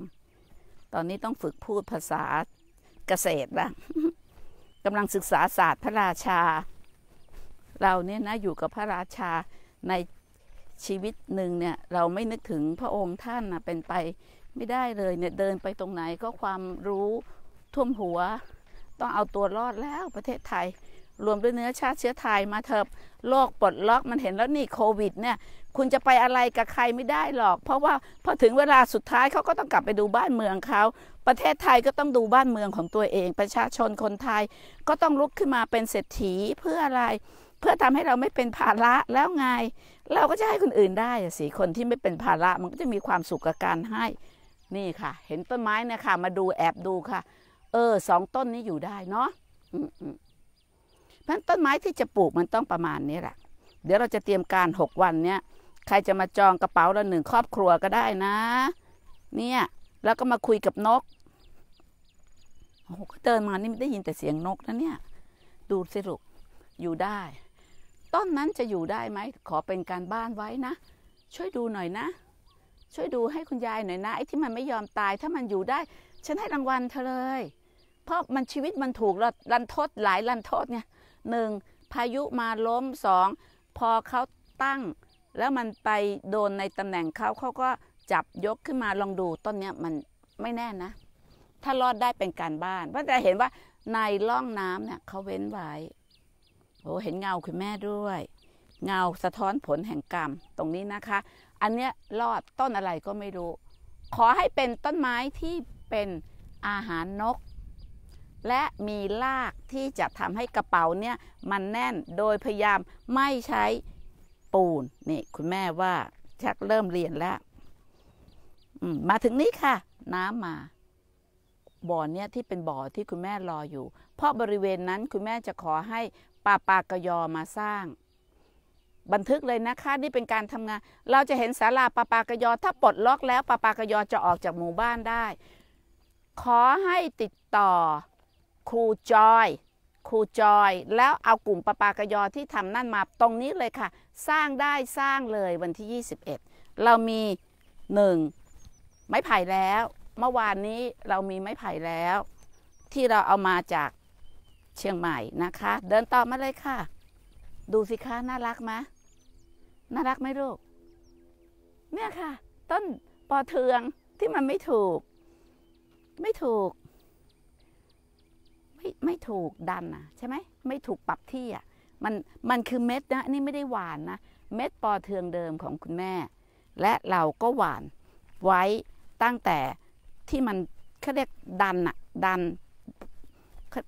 ตอนนี้ต้องฝึกพูดภาษาเกษตร ละกำลังศึกษาศาสตร์พระราชา เราเนี่ยนะอยู่กับพระราชาในชีวิตหนึ่งเนี่ย เราไม่นึกถึงพระองค์ท่านนะเป็นไปไม่ได้เลยเนี่ยเดินไปตรงไหนก็ความรู้ท่วมหัวต้องเอาตัวรอดแล้วประเทศไทยรวมด้วยเนื้อชาติเชื้อไทยมาเถอะโลกปลดล็อก มันเห็นแล้วนี่โควิด เนี่ย คุณจะไปอะไรกับใครไม่ได้หรอก เพราะว่า พอถึงเวลาสุดท้ายเขาก็ต้องกลับไปดูบ้านเมืองเขาประเทศไทยก็ต้องดูบ้านเมืองของตัวเอง ประชาชนคนไทยก็ต้องลุกขึ้นมาเป็นเศรษฐีเพื่ออะไร เพื่อทำให้เราไม่เป็นภาระแล้วไง เราก็จะให้คนอื่นได้สิคนที่ไม่เป็นภาระมันก็จะมีความสุขกับการให้ นี่ค่ะ เห็นต้นไม้นะคะมาดูแอบดูค่ะ เออสองต้นนี้อยู่ได้เนาะพราะันต้นไม้ที่จะปลูกมันต้องประมาณนี้แหละ เดี๋ยวเราจะเตรียมการ6วันเนี้ย ใครจะมาจองกระเป๋าละหนึ่งครอบครัวก็ได้นะ เนี่ยแล้วก็มาคุยกับนกโอ้โหเดินมา นี่ได้ยินแต่เสียงนกนะเนี่ยดูสิลูกอยู่ได้ ต้นนั้นจะอยู่ได้ไหมขอเป็นการบ้านไว้นะ ช่วยดูหน่อยนะ ช่วยดูให้คุณยายหน่อยนะ ไอ้ที่มันไม่ยอมตาย ถ้ามันอยู่ได้ ฉันให้รางวัลเธอเลย เพราะมันชีวิตมันถูกรันทดหลายรันทดเนี่ยหนึ่งพายุมาล้มสองพอเขาตั้ง แล้วมันไปโดนในตำแหน่งเขาเขาก็จับยกขึ้นมาลองดูต้นเนี้ยมันไม่แน่นะ ถ้ารอดได้เป็นการบ้านเพราะจะเห็นว่าในร่องน้ำเนี่ยเขาเว้นไว้โอ้เห็นเงาคุณแม่ด้วย เงาสะท้อนผลแห่งกรรมตรงนี้นะคะ อันเนี้ยรอดต้นอะไรก็ไม่รู้ ขอให้เป็นต้นไม้ที่เป็นอาหารนกและมีลากที่จะทำให้กระเป๋าเนี่ย มันแน่นโดยพยายามไม่ใช้ปูน นี่คุณแม่ว่าชักเริ่มเรียนแล้วมมาถึงนี้ค่ะ น้ำมาบ่อเนี่ยที่เป็นบ่อที่คุณแม่รออยู่ เพราะบริเวณนั้นคุณแม่จะขอให้ป่าปากยอมาสร้าง บันทึกเลยนะคะนี่เป็นการทำงาน เราจะเห็นศาลาป่าปากยอถ้าปลดล็อก แล้วป่าปากยอจะออกจากหมู่บ้านได้ ขอให้ติดต่อครูจอยครูจอย แล้วเอากลุ่มปปากยอที่ทำนั่นมาตรงนี้เลยค่ะ สร้างได้สร้างเลยวันที่21เรามี1ไม้ไผ่แล้ว เมื่อวานนี้เรามีไม้ไผ่แล้ว ที่เราเอามาจากเชียงใหม่นะคะ เดินต่อมาเลยค่ะ ดูสิคะน่ารักไหมน่ารักไหมลูกเนี่ยค่ะ ต้นปอเทืองที่มันไม่ถูก ไม่ถูกไม่ไม่ถูกดันอ่ะใช่ไหมไม่ถูกปรับที่อ่ะมันมันคือเม็ดนะนี่ไม่ได้หวานนะเม็ดปอเทืองเดิมของคุณแม่ และเราก็หวานไว้ตั้งแต่ที่มันเขาเรียกดันอะดัน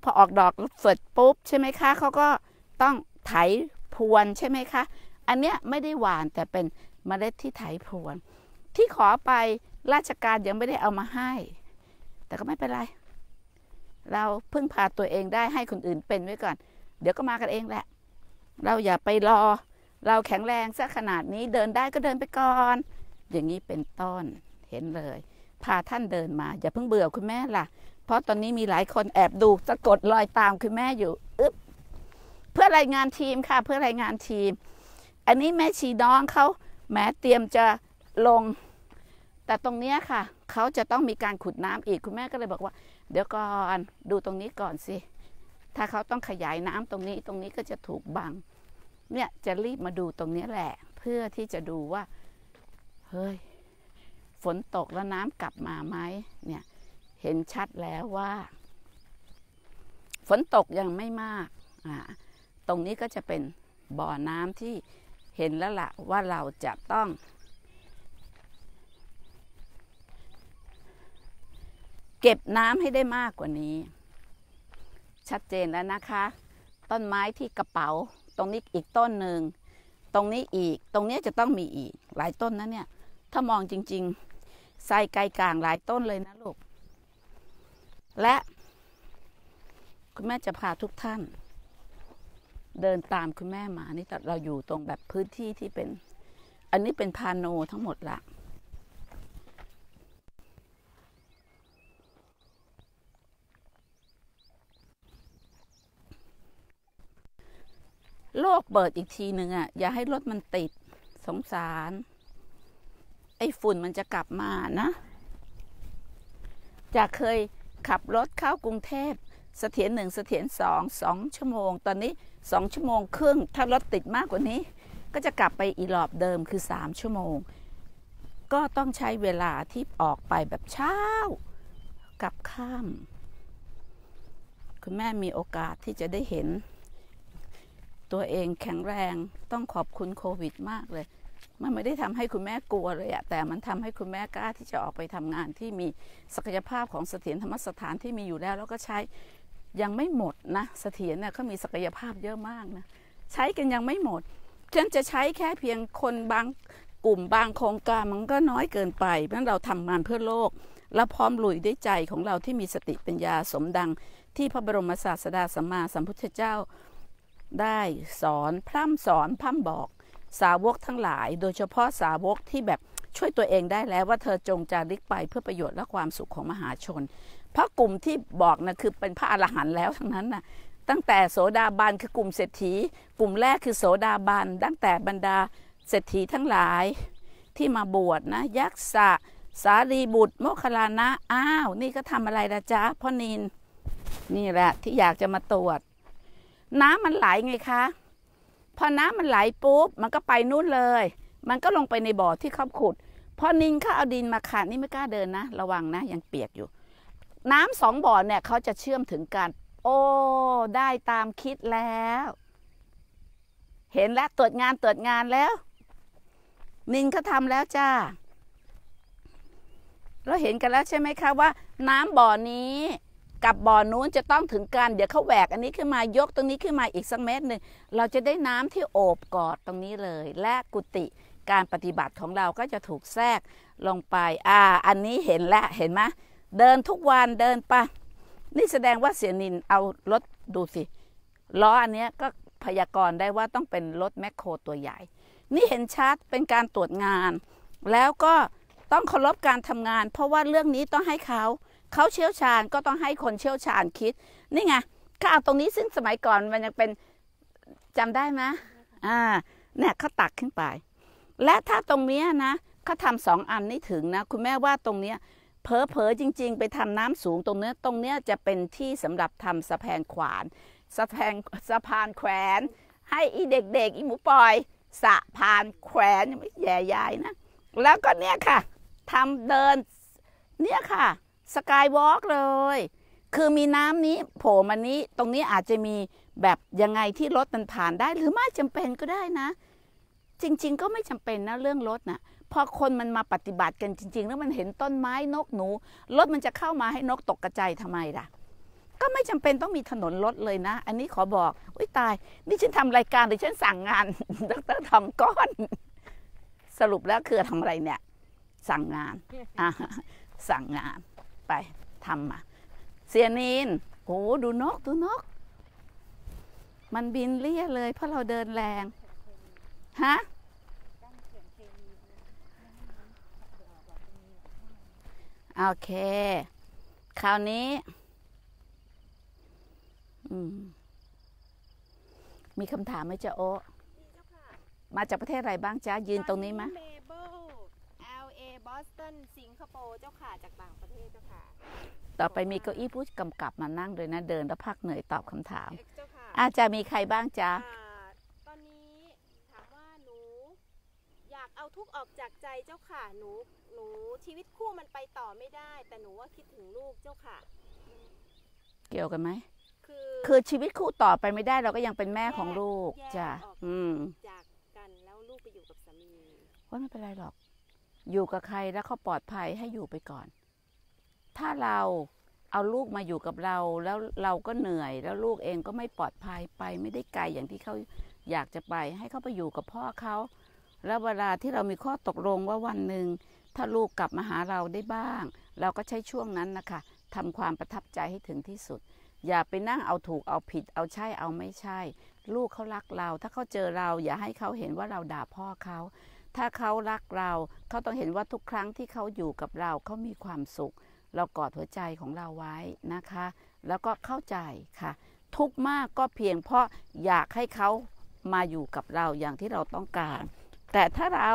พอออกดอกสดปุ๊บใช่ไหมคะเขาก็ต้องไถพวนใช่ไหมคะ อันเนี้ยไม่ได้หวานแต่เป็นเมล็ดที่ไถพวน ที่ขอไปราชการยังไม่ได้เอามาให้ แต่ก็ไม่เป็นไรเราพึ่งพาตัวเองได้ให้คนอื่นเป็นไว้ก่อน เดี๋ยวก็มากันเองแหละ เราอย่าไปรอ เราแข็งแรงซะขนาดนี้เดินได้ก็เดินไปก่อน อย่างนี้เป็นต้นเห็นเลย พาท่านเดินมาอย่าเพิ่งเบื่อคุณแม่ล่ะ เพราะตอนนี้มีหลายคนแอบดูสะกดรอยตามคุณแม่อยู่อึ๊บเพื่อรายงานทีมค่ะ เพื่อรายงานทีม อันนี้แม่ชีน้องเขาแม้เตรียมจะลง แต่ตรงเนี้ยค่ะเขาจะต้องมีการขุดน้ำอีกคุณแม่ก็เลยบอกว่าเดี๋ยวก่อนดูตรงนี้ก่อนสิ ถ้าเขาต้องขยายน้ำตรงนี้ ตรงนี้ก็จะถูกบัง เนี่ย จะรีบมาดูตรงนี้แหละเพื่อที่จะดูว่า เฮ้ย ฝนตกแล้วน้ำกลับมาไหมเนี่ย เห็นชัดแล้วว่า ฝนตกยังไม่มาก อ่า ตรงนี้ก็จะเป็นบ่อน้ำที่เห็นแล้วละ่ะว่าเราจะต้องเก็บน้ำให้ได้มากกว่านี้ ชัดเจนแล้วนะคะ ต้นไม้ที่กระเป๋า ตรงนี้อีกต้นหนึ่งตรงนี้อีกตรงนี้จะต้องมีอีก หลายต้นนะเนี่ย ถ้ามองจริงๆใส่ไกลกลางหลายต้นเลยนะลูกและคุณแม่จะพาทุกท่าน เดินตามคุณแม่มานี่เราอยู่ตรงแบบพื้นที่ที่เป็น อันนี้เป็นพานโน ทั้งหมดละโลกเปิดอีกทีหนึ่งอ่ะ อย่าให้รถมันติด สงสาร ไอ้ฝุ่นมันจะกลับมานะจากเคยขับรถเข้ากรุงเทพเสถียรหนึ่งเสถียรสองสองชั่วโมง ตอนนี้สองชั่วโมงครึ่ง ถ้ารถติดมากกว่านี้ ก็จะกลับไปอีหลอบเดิมคือสามชั่วโมง ก็ต้องใช้เวลาที่ออกไปแบบเช้ากับข้ามคุณแม่มีโอกาสที่จะได้เห็นตัวเองแข็งแรงต้องขอบคุณโควิดมากเลย มันไม่ได้ทำให้คุณแม่กลัวเลยอะแต่มันทำให้คุณแม่กล้าที่จะออกไปทำงานที่มีศักยภาพของเสถียรธรรมสถานที่มีอยู่แล้ว แล้วก็ใช้ยังไม่หมดนะเสถียรเนี่ยเขามีศักยภาพเยอะมากนะใช้กันยังไม่หมดฉันจะใช้แค่เพียงคนบางกลุ่มบางโครงการมันก็น้อยเกินไปเพราะเราทำงานเพื่อโลก และพร้อมลุยด้วยใจของเราที่มีสติปัญญาสมดัง ที่พระบรมศาสดาสัมมาสัมพุทธเจ้าได้สอนพร่ำสอนพร่ำบอก สาวกทั้งหลาย โดยเฉพาะสาวกที่แบบช่วยตัวเองได้แล้วว่าเธอจงจาริกไปเพื่อประโยชน์และความสุขของมหาชน เพราะกลุ่มที่บอกนะคือเป็นพระอรหันต์แล้วทั้งนั้นนะ่ะตั้งแต่โสดาบันคือกลุ่มเศรษฐีกลุ่มแรกคือโสดาบัน ตั้งแต่บรรดาเศรษฐีทั้งหลายที่มาบวชนะยักษ์สะสารีบุตร โมคลานะอ้าว นี่ก็ทำอะไรละจ๊ะพ่อนินนี่แหละที่อยากจะมาตรวจน้ำมันไหลไงคะ พอน้ำมันไหลปุ๊บ มันก็ไปนู่นเลย มันก็ลงไปในบ่อที่เขาขุด พอนินเขาเอาดินมาขัดนี่ไม่กล้าเดินนะระวังนะยังเปียกอยู่ น้ำสองบ่อเนี่ยเขาจะเชื่อมถึงกัน โอ้ได้ตามคิดแล้ว เห็นแล้วตรวจงานตรวจงานแล้วนินเขาทำแล้วจ้าเราเห็นกันแล้วใช่ไหมคะว่าน้ำบ่อนี้กับบ่อนู้นจะต้องถึงกันเดี๋ยวเขาแหวก อันนี้ขึ้นมายกตรงนี้ขึ้นมาอีกสักเมตรหนึ่งเราจะได้น้ำที่โอบกอดตรงนี้เลย และกุฏิการปฏิบัติของเราก็จะถูกแทรกลงไป อ่าอันนี้เห็นแล้วเห็นไหมเดินทุกวันเดินไปนี่แสดงว่าเสียนินเอารถดูสิล้ออันนี้ก็พยากรณ์ได้ว่าต้องเป็นรถแมคโคร ตัวใหญ่ นี่เห็นชัดเป็นการตรวจงาน แล้วก็ต้องเคารพการทำงาน เพราะว่าเรื่องนี้ต้องให้เขาเขาเชี่ยวชาญก็ต้องให้คนเชี่ยวชาญคิด นี่ไงข้าวตรงนี้ซึ่งสมัยก่อนมันยังเป็นจำได้ไหมอ่าเนี่ยเขาตักขึ้นไป และถ้าตรงเนี้ยนะ เขาทำสองอันนี่ถึงนะ คุณแม่ว่าตรงเนี้ยเผลอๆ จริง ๆ ไปทำน้ำสูงตรงเนี้ยตรงเนี้ยจะเป็นที่สำหรับทำสะพานขวานสะพานสะพานแขวน ให้อีเด็ก ๆอีหมูปล่อย สะพานแขวนไม่แย่ใหญ่นะ แล้วก็เนี่ยค่ะ ทำเดิน เนี่ยค่ะสกายวอล์กเลย คือมีน้ำนี้ โผล่มานี้ ตรงนี้อาจจะมีแบบยังไงที่รถมันผ่านได้ หรือไม่จำเป็นก็ได้นะ จริง ๆ ก็ไม่จำเป็นนะเรื่องรถนะ่ะ พอคนมันมาปฏิบัติกันจริง ๆ แล้วมันเห็นต้นไม้นกหนู รถมันจะเข้ามาให้นกตกกระจายทำไมล่ะ ก็ไม่จำเป็นต้องมีถนนรถเลยนะ อันนี้ขอบอกอุ้ยตาย นี่ฉันทำรายการหรือฉันสั่งงานดรทองก้อน สรุปแล้วคือทำอะไรเนี่ย สั่งงาน อ่สั่งงานไปทำมาเสียนีนโอ้ดูนก ดูนก มันบินเลี่ยเลยเพราะเราเดินแรง ฮะโอเค คราวนี้มีคำถามไหมจ๊ะโอมาจากประเทศอะไรบ้างจ๊ะ ยืนตรงนี้ไหมอสตันสิงคโปร์เจ้าค่ะจากต่างประเทศเจ้าค่ะต่อไปมีเก้าอี้ผู้กำกับมานั่งเลยนะเดินแล้วพักเหนื่อยตอบคำถามอาจอาจจะมีใครบ้างจ๊ะตอนนี้ถามว่าหนูอยากเอาทุกออกจากใจเจ้าค่ะหนูหนู ชีวิตคู่มันไปต่อไม่ได้ แต่หนูว่าคิดถึงลูกเจ้าค่ะ เกี่ยวกันไหมคือคือชีวิตคู่ต่อไปไม่ได้ เราก็ยังเป็นแม่ของลูกจ้ะอืมจากกันแล้วลูกไปอยู่กับสามีว่าไม่เป็นไรหรอกอยู่กับใครแล้วเขาปลอดภัยให้อยู่ไปก่อน ถ้าเราเอาลูกมาอยู่กับเรา แล้วเราก็เหนื่อย แล้วลูกเองก็ไม่ปลอดภัยไป ไม่ได้ไกลอย่างที่เขาอยากจะไป ให้เขาไปอยู่กับพ่อเขา แล้วเวลาที่เรามีข้อตกลงว่าวันหนึ่งถ้าลูกกลับมาหาเราได้บ้าง เราก็ใช้ช่วงนั้นนะคะทำความประทับใจให้ถึงที่สุด อย่าไปนั่งเอาถูกเอาผิดเอาใช่เอาไม่ใช่ ลูกเขารักเรา ถ้าเขาเจอเรา อย่าให้เขาเห็นว่าเราด่าพ่อเขาถ้าเขารักเรา เขาต้องเห็นว่าทุกครั้งที่เขาอยู่กับเรา เขามีความสุข เรากอดหัวใจของเราไว้นะคะ แล้วก็เข้าใจค่ะ ทุกมากก็เพียงเพราะอยากให้เขามาอยู่กับเราอย่างที่เราต้องการ แต่ถ้าเรา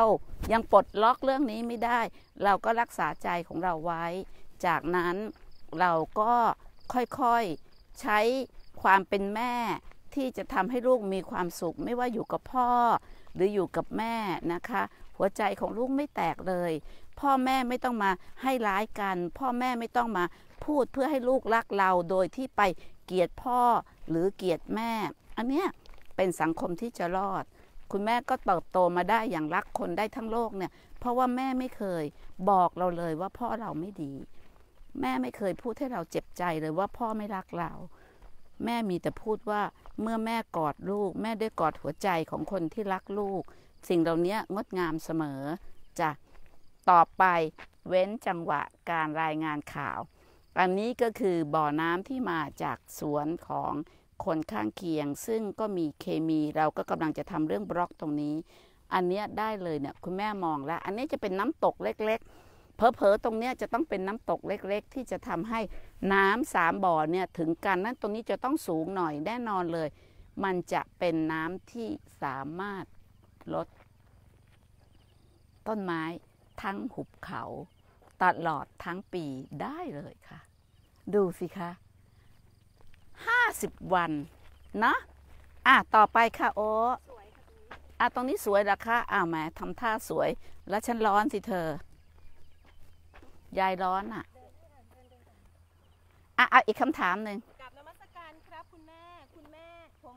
ยังปลดล็อกเรื่องนี้ไม่ได้ เราก็รักษาใจของเราไว้ จากนั้นเราก็ค่อยๆใช้ความเป็นแม่ที่จะทำให้ลูกมีความสุข ไม่ว่าอยู่กับพ่อหรืออยู่กับแม่นะคะ หัวใจของลูกไม่แตกเลย พ่อแม่ไม่ต้องมาให้ร้ายกัน พ่อแม่ไม่ต้องมาพูดเพื่อให้ลูกรักเราโดยที่ไปเกลียดพ่อหรือเกลียดแม่ อันเนี้ยเป็นสังคมที่จะรอด คุณแม่ก็เติบโตมาได้อย่างรักคนได้ทั้งโลกเนี่ย เพราะว่าแม่ไม่เคยบอกเราเลยว่าพ่อเราไม่ดี แม่ไม่เคยพูดให้เราเจ็บใจเลยว่าพ่อไม่รักเราแม่มีแต่พูดว่าเมื่อแม่กอดลูก แม่ได้กอดหัวใจของคนที่รักลูก สิ่งเหล่านี้งดงามเสมอจะต่อไปเว้นจังหวะการรายงานข่าว อันนี้ก็คือบ่อน้ำที่มาจากสวนของคนข้างเคียง ซึ่งก็มีเคมี เราก็กำลังจะทำเรื่องบล็อกตรงนี้ อันนี้ได้เลยเนี่ยคุณแม่มองแล้ว อันนี้จะเป็นน้ำตกเล็ก ๆเพอเพอตรงเนี้ยจะต้องเป็นน้ำตกเล็ก ๆ ที่จะทำให้น้ำสามบ่อเนี่ยถึงกันนั้นตรงนี้จะต้องสูงหน่อยแน่นอนเลย มันจะเป็นน้ำที่สามารถลดต้นไม้ทั้งหุบเขาตลอดทั้งปีได้เลยค่ะ ดูสิคะห้าสิบวันนะอ่ะต่อไปค่ะโอ้อ่ะ ตรงนี้สวยละคะอ้าวแม่ทำท่าสวยแล้วฉันร้อนสิเธอยายร้อนอ่ะ อ่ะ เอาอีกคำถามหนึ่งกับนมัสการครับ คุณแม่คุณแม่ผม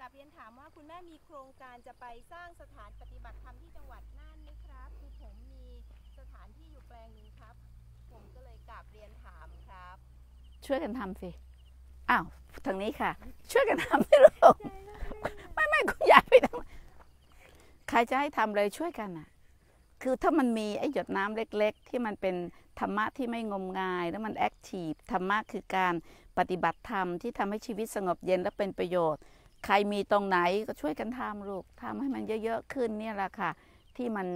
กับเรียนถามว่า คุณแม่มีโครงการจะไปสร้างสถานปฏิบัติธรรมที่จังหวัดน่านไหมครับคือผมมีสถานที่อยู่แปลงหนึ่งครับ ผมก็เลยกลับเรียนถามครับ ช่วยกันทำสิ อ้าว ทางนี้ค่ะ ช่วยกันทำไม่ลกไม่ไม่คุณยายไม่ทำใครจะให้ทำเลยช่วยกันอ่ะ คือถ้ามันมีไอ้หยดน้ำเล็ก ๆ ที่มันเป็นธรรมะที่ไม่งมงาย แล้วมันแอคทีฟธรรมะคือการปฏิบัติธรรมที่ทำให้ชีวิตสงบเย็นและเป็นประโยชน์ ใครมีตรงไหนก็ช่วยกันทำลูกทำให้มันเยอะๆขึ้นเนี่ยแหละค่ะ ที่มัน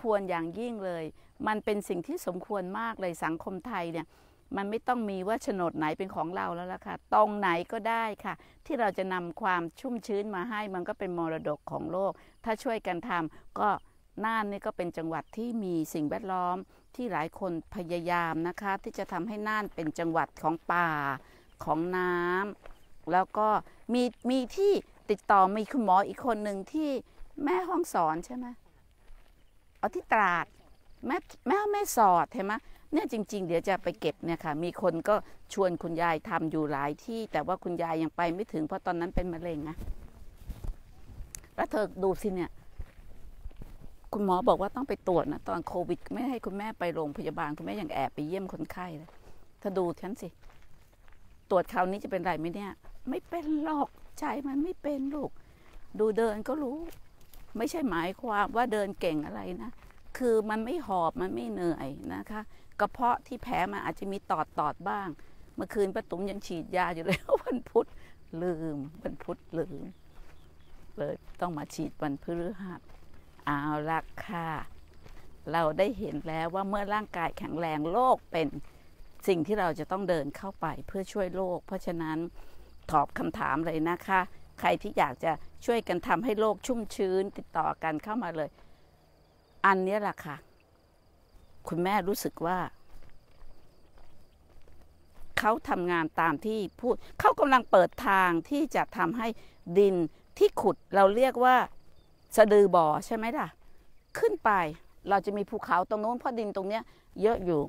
ควรอย่างยิ่งเลย มันเป็นสิ่งที่สมควรมาก เลยสังคมไทยเนี่ยมันไม่ต้องมีว่าโฉนดไหนเป็นของเราแล้วล่ะค่ะ ตรงไหนก็ได้ค่ะ ที่เราจะนำความชุ่มชื้นมาให้มันก็เป็นมรดกของโลก ถ้าช่วยกันทำก็น่านนี่ก็เป็นจังหวัดที่มีสิ่งแวดล้อมที่หลายคนพยายามนะคะ ที่จะทำให้น่าน เป็นจังหวัดของป่าของน้ำแล้วก็ มีมีที่ติดต่อมีคุณหมออีกคนหนึ่งที่แม่ห้องสอนใช่ไหมเอาที่ตราดแม่แม่แม่สอดใช่ไหมเนี่ยจริง ๆเดี๋ยวจะไปเก็บเนี่ยค่ะ มีคนก็ชวนคุณยายทำอยู่หลายที่ แต่ว่าคุณยายยังไปไม่ถึงเพราะตอนนั้นเป็นมะเร็งนะแล้วเธอดูสิเนี่ยคุณหมอบอกว่าต้องไปตรวจนะตอนโควิด ไม่ให้คุณแม่ไปโรงพยาบาลคุณแม่ยังแอบไปเยี่ยมคนไข้เลยถ้าดูฉันสิ ตรวจคราวนี้จะเป็นไรไหมเนี่ย ไม่เป็นหรอกใจมันไม่เป็นลูก ดูเดินก็รู้ ไม่ใช่หมายความว่าเดินเก่งอะไรนะ คือมันไม่หอบมันไม่เหนื่อยนะคะกระเพาะที่แผลมาอาจจะมีตอดตอดบ้าง เมื่อคืนป้าตุ๋มยังฉีดยาอยู่เลยวันพุธลืมวันพุธลืมเลยต้องมาฉีดวันพฤหัสเอาละค่ะ เราได้เห็นแล้วว่าเมื่อร่างกายแข็งแรงโลกเป็นสิ่งที่เราจะต้องเดินเข้าไปเพื่อช่วยโลก เพราะฉะนั้นตอบคำถามเลยนะคะ ใครที่อยากจะช่วยกันทำให้โลกชุ่มชื้นติดต่อกันเข้ามาเลย อันนี้แหละค่ะ คุณแม่รู้สึกว่าเขาทำงานตามที่พูดเขากำลังเปิดทางที่จะทำให้ดินที่ขุดเราเรียกว่าสะดือบ่อใช่ไหมล่ะขึ้นไปเราจะมีภูเขาตรงโน้นเพราะดินตรงเนี้ยเยอะอยู่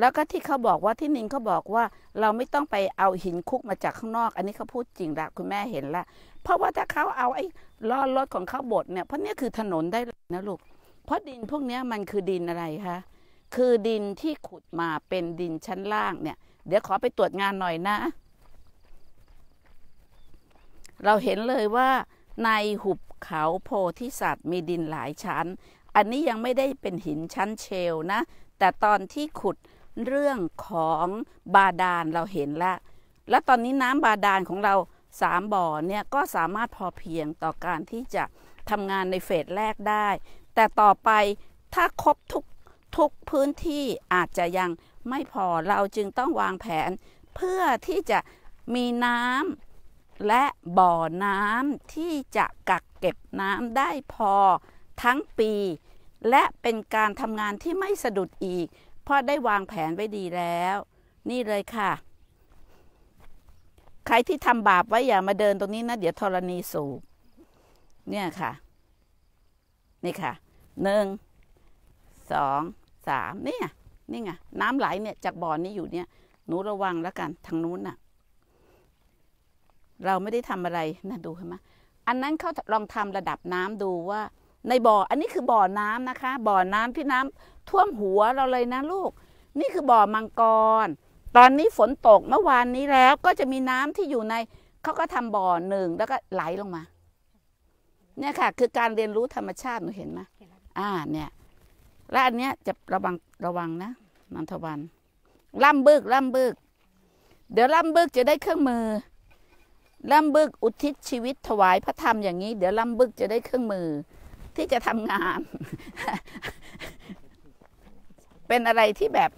แล้วก็ที่เขาบอกว่าที่นิงเขาบอกว่าเราไม่ต้องไปเอาหินคุกมาจากข้างนอกอันนี้เขาพูดจริงละคุณแม่เห็นละเพราะว่าถ้าเขาเอาไอ้ล้อรถของเขาบดเนี่ยเพราะนี่คือถนนได้ลนะลูกเพราะดินพวกนี้มันคือดินอะไรคะคือดินที่ขุดมาเป็นดินชั้นล่างเนี่ย เดี๋ยวขอไปตรวจงานหน่อยนะ เราเห็นเลยว่าในหุบเขาโพธิสัตว์มีดินหลายชั้น อันนี้ยังไม่ได้เป็น หินชั้นเชล นะ แต่ตอนที่ขุดเรื่องของบาดาลเราเห็นแล้วและตอนนี้น้ำบาดาลของเราสามบ่อเนี่ยก็สามารถพอเพียงต่อการที่จะทำงานในเฟสแรกได้ แต่ต่อไปถ้า ครบ ทุก ทุก พื้นที่อาจจะยังไม่พอเราจึงต้องวางแผน เพื่อที่จะมีน้ำและบ่อน้ำที่จะกักก็บน้ำได้พอทั้งปี และเป็นการทำงานที่ไม่สะดุดอีก เพราะได้วางแผนไว้ดีแล้ว นี่เลยค่ะ ใครที่ทำบาปไว้อย่ามาเดินตรงนี้นะ เดี๋ยวธรณีสูบ เนี่ยค่ะ นี่ค่ะ หนึ่ง สอง สามเนี่ย นี่ไง น้ำไหลเนี่ยจากบ่อนนี้อยู่เนี่ย หนูระวังแล้วกัน ทางนู้นน่ะเราไม่ได้ทำอะไรนะดูเห็นไหมอันนั้นเขาลองทำระดับน้ำดูว่า ในบ่อ อันนี้คือบ่อน้ำนะคะ บ่อน้ำที่น้ำ ท่วมหัวเราเลยนะลูก นี่คือบ่อมังกรตอนนี้ฝนตกเมื่อวานนี้แล้วก็จะมีน้ำที่อยู่ใน เขาก็ทำบ่อหนึ่งแล้วก็ไหลลงมา เนี่ยค่ะ คือการเรียนรู้ธรรมชาติหนูเห็นไหมอ่าเนี่ยและอันเนี้ยจะระวังระวังนะนันทวันล่ำบึกล่ำบึก เดี๋ยวล่ำบึกจะได้เครื่องมือล่ำบึกอุทิศชีวิต ถวายพระธรรมอย่างนี้ เดี๋ยวล่ำบึกจะได้เครื่องมือที่จะทำงาน เป็นอะไรที่แบบ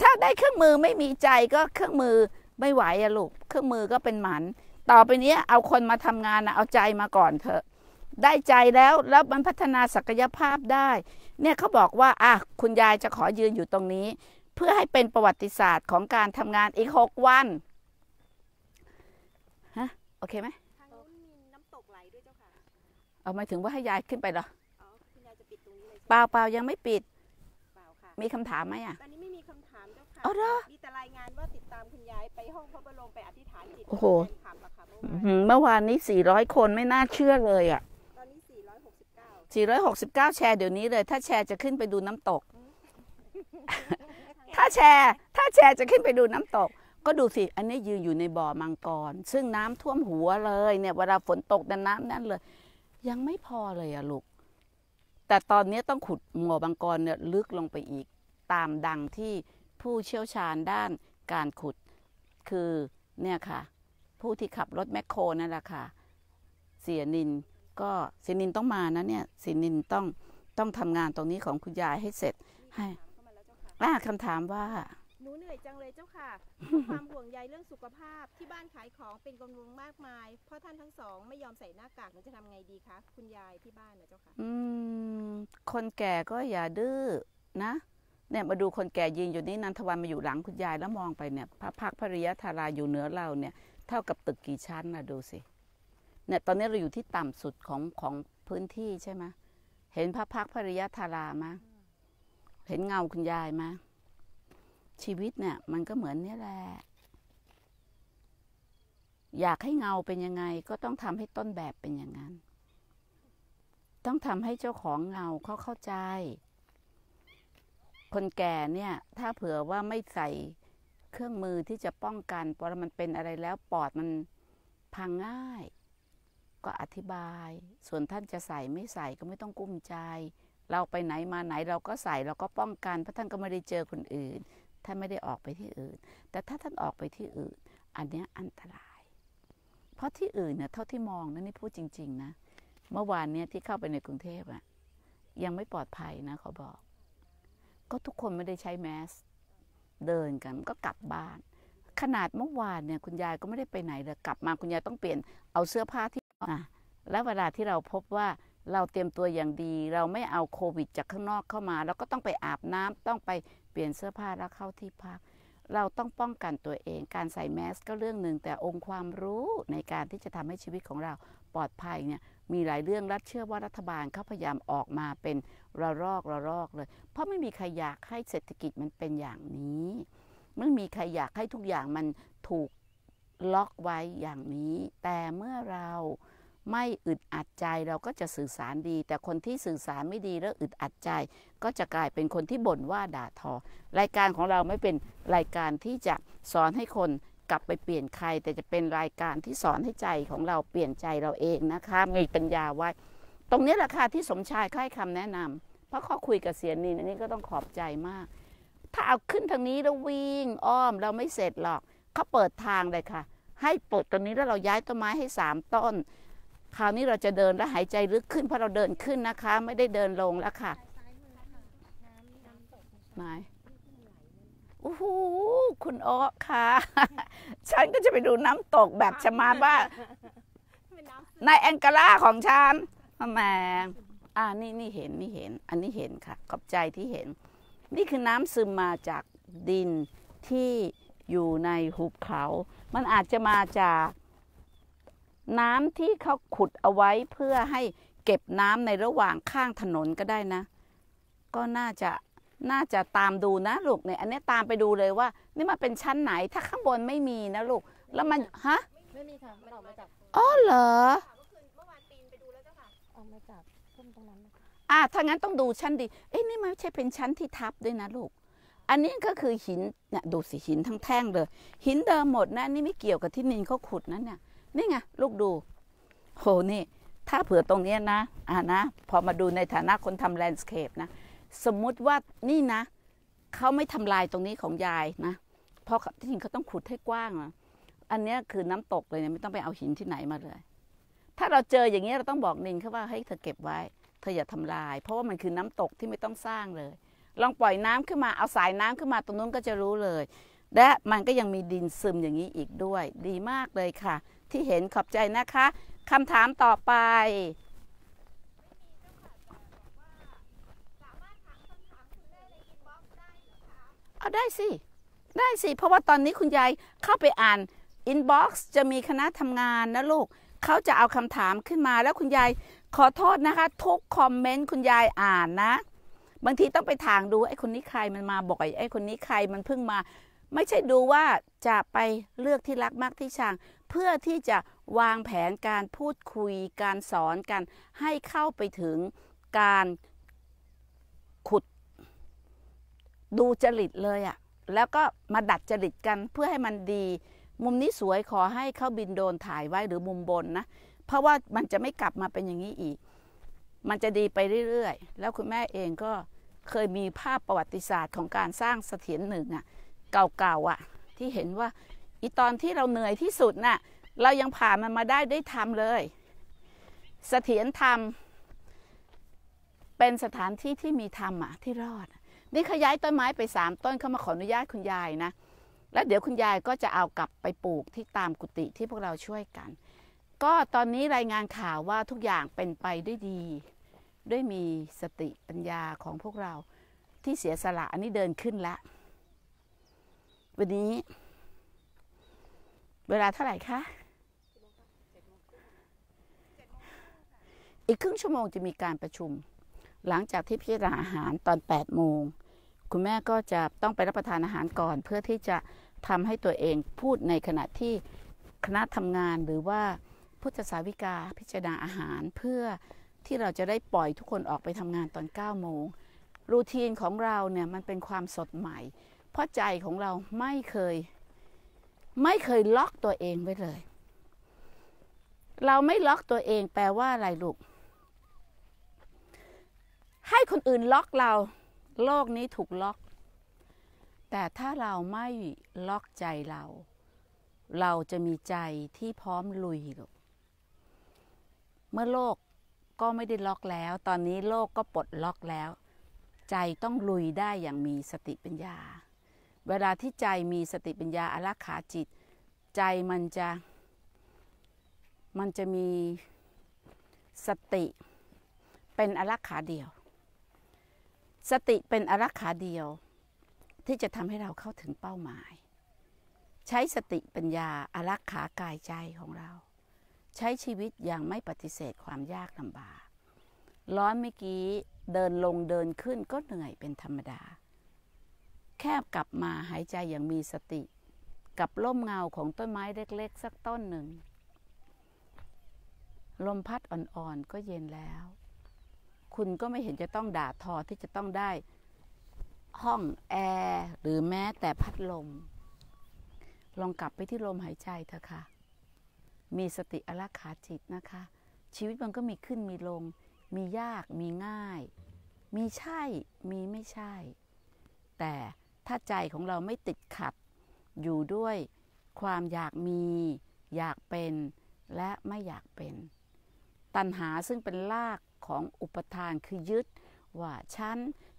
ถ้าได้เครื่องมือไม่มีใจก็เครื่องมือไม่ไหวอะลูกเครื่องมือก็เป็นหมัน ต่อไปนี้เอาคนมาทำงานนะเอาใจมาก่อนเถอะ ได้ใจแล้วแล้วมันพัฒนาศักยภาพได้ เนี่ยเขาบอกว่าอ่ะ คุณยายจะขอยืนอยู่ตรงนี้ เพื่อให้เป็นประวัติศาสตร์ของการทำงานอีกหกวันโอเคไหมทางนู้นมีน้ำตกไหลด้วยเจ้าค่ะเอาหมายถึงว่าให้ยายขึ้นไปเหรออ๋อคุณยายจะปิดตรงนี้เลยเปล่าเปล่ายังไม่ปิดเปล่าค่ะมีคำถามไหมอ่ะ ตอนนี้ไม่มีคำถามเจ้าค่ะ๋อเหรอมีแต่รายงานว่าติดตามคุณยายไปห้องพระบรมไปอธิษฐานจิตโอ้โหเมื่อวานเมื่อวาน นี้ 400 คนไม่น่าเชื่อเลย อ่ะ ตอนนี้ 469 469 แชร์เดี๋ยวนี้เลย ถ้าแชร์จะขึ้นไปดูน้ำตก ถ้าแชร์ ถ้าแชร์จะขึ้นไปดูน้ำตกก็ดูสิ อันนี้ยืนอยู่ในบ่อมังกร ซึ่งน้ำท่วมหัวเลยเนี่ยเวลาฝนตกดันน้ำนั่นเลย ยังไม่พอเลยอะลูกแต่ตอนนี้ต้องขุดหมอบังกรเนี่ย ลึกลงไปอีกตามดังที่ผู้เชี่ยวชาญด้านการขุด คือเนี่ยค่ะ ผู้ที่ขับรถแมคโครนั่นแหละค่ะเสียนินก็เสียนินต้องมานะ เนี่ยเสียนินต้องต้องทำงานตรงนี้ของคุณยายให้เสร็จให้คำถามว่าหนูเหนื่อยจังเลยเจ้าค่ะ ความห่วงใยเรื่องสุขภาพที่บ้านขายของเป็นกัลวลมากมายเพราะท่านทั้งสองไม่ยอมใส่หน้ากากหนูจะทำไงดีคะคุณยายที่บ้านนะเจ้าค่ะอืม คนแก่ก็อย่าดื้อนะเนี่ยมาดูคนแก่ยืนอยู่นี่นันทวันมาอยู่หลังคุณยายแล้วมองไปเนี่ย พระพักพริยธาราอยู่เหนือเราเนี่ย เท่ากับตึกกี่ชั้นนะดูสิเนี่ยตอนนี้เราอยู่ที่ต่ำสุดของของพื้นที่ใช่ไหมเห็นพระพักพริยธารามาเห็นเงาคุณยายมาชีวิตเนี่ยมันก็เหมือนนี่แหละ อยากให้เงาเป็นยังไงก็ต้องทำให้ต้นแบบเป็นอย่างนั้น ต้องทำให้เจ้าของเงาเขาเข้าใจ คนแก่เนี่ย ถ้าเผื่อว่าไม่ใส่เครื่องมือที่จะป้องกันพอมันเป็นอะไรแล้วปอดมันพังง่าย ก็อธิบาย ส่วนท่านจะใส่ไม่ใส่ก็ไม่ต้องกุ้มใจ เราไปไหนมาไหนเราก็ใส่เราก็ป้องกันเพราะท่านก็ไม่ได้เจอคนอื่นท่านไม่ได้ออกไปที่อื่น แต่ถ้าท่านออกไปที่อื่น อันเนี้ยอันตราย เพราะที่อื่นเนี่ยเท่าที่มองนะนี่พูดจริงๆนะ เมื่อวานเนี่ยที่เข้าไปในกรุงเทพอะ ยังไม่ปลอดภัยนะ เขาบอก ก็ทุกคนไม่ได้ใช้แมสเดินกันก็กลับบ้าน ขนาดเมื่อวานเนี่ยคุณยายก็ไม่ได้ไปไหนเลยกลับมาคุณยายต้องเปลี่ยนเอาเสื้อผ้าที่อ่ะแล้วเวลาที่เราพบว่าเราเตรียมตัวอย่างดีเราไม่เอาโควิด จากข้างนอกเข้ามาแล้วก็ต้องไปอาบน้ำต้องไปเปลี่ยนเสื้อผ้าแล้วเข้าที่พัก เราต้องป้องกันตัวเองการใส่แมสก็เรื่องหนึ่งแต่องค์ความรู้ในการที่จะทำให้ชีวิตของเราปลอดภัยเนี่ยมีหลายเรื่องรัฐเชื่อว่ารัฐบาลเขาพยายามออกมาเป็นระลอกระลอกเลย เพราะไม่มีใครอยากให้เศรษฐกิจมันเป็นอย่างนี้ไม่มีใครอยากให้ทุกอย่างมันถูกล็อกไว้อย่างนี้ แต่เมื่อเราไม่อึดอัดใจเราก็จะสื่อสารดี แต่คนที่สื่อสารไม่ดีแล้วอึดอัดใจก็จะกลายเป็นคนที่บ่นว่าด่าทอ รายการของเราไม่เป็นรายการที่จะสอนให้คนกลับไปเปลี่ยนใคร แต่จะเป็นรายการที่สอนให้ใจของเราเปลี่ยนใจเราเองนะคะมีปัญญาไว้ ตรงนี้แหละค่ะที่สมชายค่ายคำแนะนำเพราะเขาคุยกับเสียนินอันนี้ก็ต้องขอบใจมาก ถ้าเอาขึ้นทางนี้แล้ววิ่งอ้อม เราไม่เสร็จหรอกเขาเปิดทางเลยค่ะ ให้ปลดตรงนี้แล้วเราย้ายต้นไม้ให้สามต้นคราวนี้เราจะเดินและหายใจลึกขึ้นเพราะเราเดินขึ้นนะคะ ไม่ได้เดินลงแล้วค่ะมายโอ้โหคุณอ๋อค่ะฉันก็จะไปดูน้ำตกแบบชมาว่า ในแองกาลาของฉันแมงอ่านี่นี่เห็นนี่เห็น อันนี้เห็นค่ะขอบใจที่เห็น นี่คือน้ำซึมมาจากดินที่อยู่ในหุบเขา มันอาจจะมาจากน้ำที่เขาขุดเอาไว้เพื่อให้เก็บน้ำในระหว่างข้างถนนก็ได้นะ ก็น่าจะน่าจะตามดูนะลูกเนี่ยอันนี้ตามไปดูเลยว่านี่มันเป็นชั้นไหนถ้าข้างบนไม่มีนะลูกแล้วมันฮะไม่มีค่ะมันออกมาจากอ๋อเหรอเมื่อเมื่อวานปีนไปดูแล้วเจ้าค่ะออกมาจากต้นตรงนั้นอ่ะถ้างั้นต้องดูชั้นดี เอ้ยนี่มันไม่ใช่เป็นชั้นที่ทับด้วยนะ ลูก อันนี้ก็คือหินเนี่ยดูสิหินทั้งแท่งเลย หินเดิมหมด นะนี่ไม่เกี่ยวกับที่นินเขาขุดนั่นเนี่ยนี่ไงลูกดู โห นี่ ถ้าเผื่อตรงนี้นะ อ่านะ พอมาดูในฐานะคนทำแลนด์สเคปนะ สมมุติว่านี่นะ เขาไม่ทำลายตรงนี้ของยายนะ เพราะที่จริงเขาต้องขุดให้กว้างอ่ะ อันนี้คือน้ำตกเลยเนี่ยไม่ต้องไปเอาหินที่ไหนมาเลย ถ้าเราเจออย่างนี้เราต้องบอกนินเขาว่าให้เธอเก็บไว้เธออย่าทำลาย เพราะว่ามันคือน้ำตกที่ไม่ต้องสร้างเลย ลองปล่อยน้ำขึ้นมา เอาสายน้ำขึ้นมาตรงนู้นก็จะรู้เลย และมันก็ยังมีดินซึมอย่างนี้อีกด้วย ดีมากเลยค่ะที่เห็นขอบใจนะคะ คำถามต่อไป เอาได้สิ ได้สิ เพราะว่าตอนนี้คุณยายเข้าไปอ่าน อินบ็อกซ์จะมีคณะทำงานนะลูก เขาจะเอาคำถามขึ้นมา แล้วคุณยายขอโทษนะคะ ทุกคอมเมนต์คุณยายอ่านนะ บางทีต้องไปถางดูไอ้คนนี้ใครมันมาบ่อย ไอ้คนนี้ใครมันเพิ่งมาไม่ใช่ดูว่าจะไปเลือกที่รักมากที่ชังเพื่อที่จะวางแผนการพูดคุย การสอนกัน ให้เข้าไปถึงการขุดดูจริตเลยอะแล้วก็มาดัดจริตกัน เพื่อให้มันดี มุมนี้สวยขอให้เข้าบินโดนถ่ายไว้หรือมุมบนนะเพราะว่ามันจะไม่กลับมาเป็นอย่างนี้อีก มันจะดีไปเรื่อยๆ แล้วคุณแม่เองก็เคยมีภาพประวัติศาสตร์ของการสร้างเสถียรหนึ่งอะเก่าๆอ่ะที่เห็นว่าอีตอนที่เราเหนื่อยที่สุดน่ะเรายังผ่านมันมาได้ได้ทำเลยเสถียรธรรมเป็นสถานที่ที่มีธรรมอะที่รอด นี่ขย้ายต้นไม้ไปสามต้นเข้ามาขออนุญาตคุณยายนะแล้วเดี๋ยวคุณยายก็จะเอากลับไปปลูกที่ตามกุฏิที่พวกเราช่วยกัน ก็ตอนนี้รายงานข่าวว่าทุกอย่างเป็นไปได้ดี ด้วยมีสติปัญญาของพวกเราที่เสียสละอันนี้เดินขึ้นแล้ววันนี้เวลาเท่าไหร่คะอีกครึ่งชั่วโมงจะมีการประชุม หลังจากที่พิจารณาอาหารตอน8โมงคุณแม่ก็จะต้องไปรับประทานอาหารก่อน เพื่อที่จะทำให้ตัวเองพูดในขณะที่คณะทำงานหรือว่าพุทธสาวิกาพิจารณาอาหาร เพื่อที่เราจะได้ปล่อยทุกคนออกไปทำงานตอน9โมง รูทีนของเราเนี่ยมันเป็นความสดใหม่เพราะใจของเราไม่เคย ไม่เคยล็อกตัวเองไว้เลย เราไม่ล็อกตัวเอง แปลว่าอะไรลูก ให้คนอื่นล็อกเรา โลกนี้ถูกล็อก แต่ถ้าเราไม่ล็อกใจเรา เราจะมีใจที่พร้อมลุยลูก เมื่อโลกก็ไม่ได้ล็อกแล้ว ตอนนี้โลกก็ปลดล็อกแล้ว ใจต้องลุยได้อย่างมีสติปัญญาเวลาที่ใจมีสติปัญญาอารักขาจิต ใจมันจะ มันจะมีสติเป็นอลรักขาเดียว สติเป็นอลรักขาเดียว ที่จะทำให้เราเข้าถึงเป้าหมาย ใช้สติปัญญาอลรักขากายใจของเรา ใช้ชีวิตอย่างไม่ปฏิเสธความยากลำบากร้อนเมื่อกี้เดินลงเดินขึ้นก็เหนื่อยเป็นธรรมดาแคบกลับมาหายใจอย่างมีสติ กับล่มเงาของต้นไม้เล็กๆ สักต้นหนึ่งลมพัดอ่อนๆ ก็เย็นแล้ว คุณก็ไม่เห็นจะต้องด่าทอที่จะต้องได้ ห้องแอร์ หรือแม้แต่พัดลมลองกลับไปที่ลมหายใจเถอะค่ะ มีสติอลักขาจิตนะคะ ชีวิตมันก็มีขึ้นมีลง มียากมีง่าย มีใช่มีไม่ใช่ แต่ถ้าใจของเราไม่ติดขัดอยู่ด้วยความอยากมีอยากเป็นและไม่อยากเป็น ตัณหาซึ่งเป็นรากของอุปทานคือยึดว่า ฉัน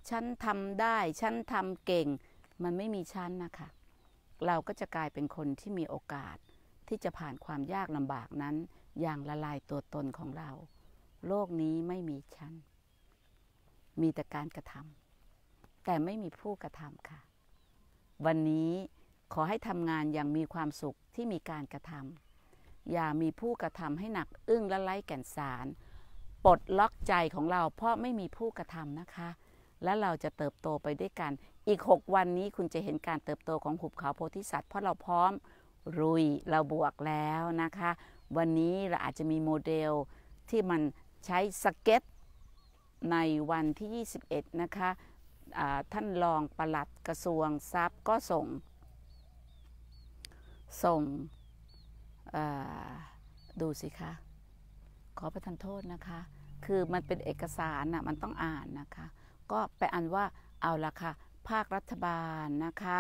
ฉันทำได้ ฉันทำเก่ง มันไม่มีฉันนะคะเราก็จะกลายเป็นคนที่มีโอกาส ที่จะผ่านความยากลำบากนั้น อย่างละลายตัวตนของเรา โลกนี้ไม่มีฉัน มีแต่การกระทำแต่ไม่มีผู้กระทำค่ะวันนี้ขอให้ทำงานอย่างมีความสุขที่มีการกระทำอย่ามีผู้กระทำให้หนักอึ้งและไร้แก่นสารปลดล็อกใจของเราเพราะไม่มีผู้กระทำนะคะ และเราจะเติบโตไปด้วยกัน อีก 6 วันนี้คุณจะเห็นการเติบโตของหุบเขาโพธิสัตว์เพราะเราพร้อมรุยเราบวกแล้วนะคะ วันนี้เราอาจจะมีโมเดลที่มันใช้สเก็ต ในวันที่ 21 นะคะท่านรองปลัดกระทรวงทรัพย์ก็ส่ง ส่งดูสิคะขอประทานโทษนะคะ คือมันเป็นเอกสารนะมันต้องอ่านนะคะ ก็ไปอ่านว่าเอาละค่ะ ภาครัฐบาลนะคะ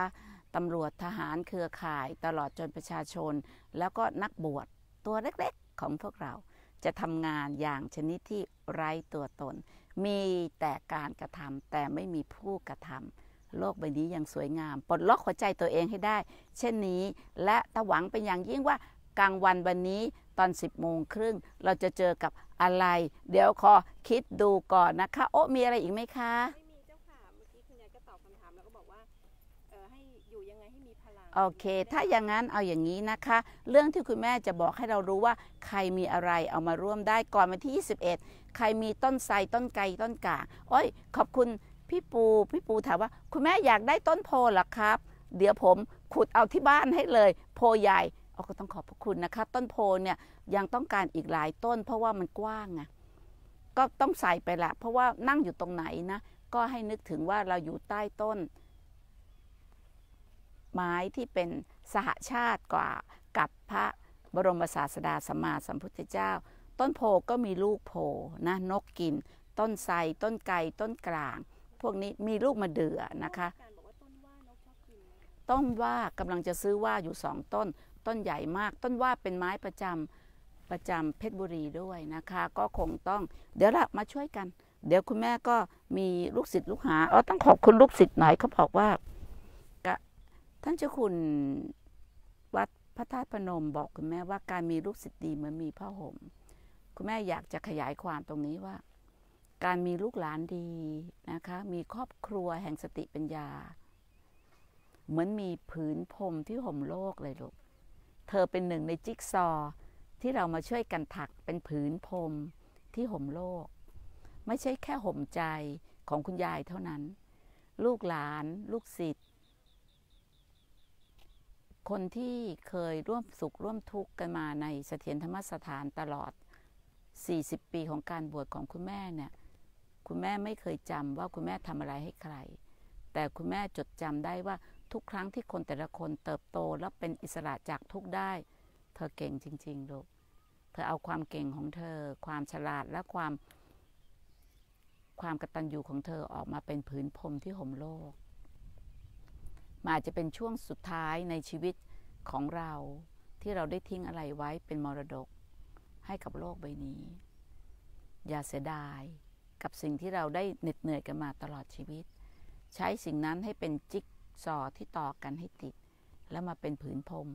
ตำรวจทหารเครือข่ายตลอดจนประชาชน แล้วก็นักบวชตัวเล็กๆ ของพวกเราจะทำงานอย่างชนิดที่ไร้ตัวตนมีแต่การกระทำแต่ไม่มีผู้กระทำโลกใบนี้ยังสวยงาม ปลดล็อกหัวใจตัวเองให้ได้ เช่นนี้ และตะหวังเป็นอย่างยิ่งว่ากลางวันวันนี้ตอน 10บโมงครึ่งเราจะเจอกับอะไร เดี๋ยวขอคิดดูก่อนนะคะ โอ้มีอะไรอีกไหมคะโอเค ถ้าอย่างนั้นเอาอย่างนี้นะคะ เรื่องที่คุณแม่จะบอกให้เรารู้ว่า ใครมีอะไรเอามาร่วมได้ก่อนวันที่ 21 ใครมีต้นไทรต้นไกต้นกาโอ้ยขอบคุณพี่ปูพี่ปูถามว่า คุณแม่อยากได้ต้นโพหรอครับ เดี๋ยวผมขุดเอาที่บ้านให้เลย โพใหญ่เอาก็ต้องขอบพระคุณนะคะต้นโพเนี่ยยังต้องการอีกหลายต้น เพราะว่ามันกว้างไงก็ต้องใส่ไปละเพราะว่านั่งอยู่ตรงไหนนะก็ให้นึกถึงว่าเราอยู่ใต้ต้นไม้ที่เป็นสหชาติกว่ากับพระบรมศาสดาสมมาสัมพุทธเจ้า ต้นโพก็มีลูกโพนะนกกิน ต้นไทรต้นไก่ต้นกลาง พวกนี้มีลูกมาเดือนะคะต้นว่ากำลังจะซื้อว่าอยู่สองต้น ต้นใหญ่มาก ต้นว่าเป็นไม้ประจำประจำเพชรบุรีด้วยนะคะก็คงต้องเดี๋ยวละมาช่วยกัน เดี๋ยวคุณแม่ก็มีลูกศิษย์ลูกหาอ๋อต้องขอบคุณลูกศิษย์หน่อยเขาบอกว่าท่านเจ้าคุณวัดพระธาตุพนมบอกคุณแม่ว่าการมีลูกศิษย์ดีเหมือนมีพ่อห่ม คุณแม่อยากจะขยายความตรงนี้ว่า การมีลูกหลานดีนะคะมีครอบครัวแห่งสติปัญญา เหมือนมีผืนพรมที่ห่มโลกเลยลูก เธอเป็นหนึ่งในจิ๊กซอ ที่เรามาช่วยกันถักเป็นผืนพรมที่ห่มโลก ไม่ใช่แค่ห่มใจของคุณยายเท่านั้น ลูกหลานลูกศิษย์คนที่เคยร่วมสุข ร่วมทุกข์กันมาในเสถียรธรรมสถานตลอด 40 ปีของการบวชของคุณแม่เนี่ย คุณแม่ไม่เคยจำว่าคุณแม่ทำอะไรให้ใคร แต่คุณแม่จดจำได้ว่าทุกครั้งที่คนแต่ละคนเติบโตแล้วเป็นอิสระจากทุกได้ เธอเก่งจริงๆลูก เธอเอาความเก่งของเธอ ความฉลาดและความ ความกระตันยูของเธอออกมาเป็นผืนพรมที่ห่มโลกมันอาจจะเป็นช่วงสุดท้ายในชีวิตของเรา ที่เราได้ทิ้งอะไรไว้เป็นมรดกให้กับโลกใบนี้ อย่าเสียดายกับสิ่งที่เราได้เหน็ดเหนื่อยกันมาตลอดชีวิต ใช้สิ่งนั้นให้เป็นจิ๊กซอที่ต่อกันให้ติด แล้วมาเป็นผืนพรม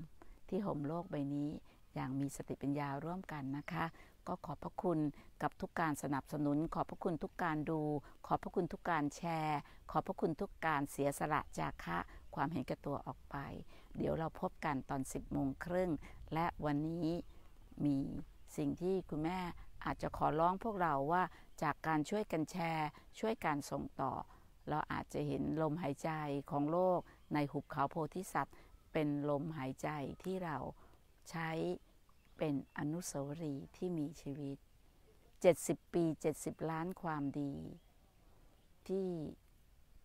ที่ห่มโลกใบนี้ อย่างมีสติปัญญาร่วมกันนะคะ ก็ขอบพระคุณกับทุกการสนับสนุน ขอบพระคุณทุกการดู ขอบพระคุณทุกการแชร์ ขอบพระคุณทุกการเสียสละจากค่ะความเห็นแก่ตัวออกไป เดี๋ยวเราพบกันตอน 10โมงครึ่ง และวันนี้มีสิ่งที่คุณแม่อาจจะขอร้องพวกเราว่าจากการช่วยกันแชร์ช่วยการส่งต่อ เราอาจจะเห็นลมหายใจของโลกในหุบเขาโพธิสัตว์ เป็นลมหายใจที่เราใช้เป็นอนุสาวรีย์ที่มีชีวิต 70 ปี 70 ล้านความดี ที่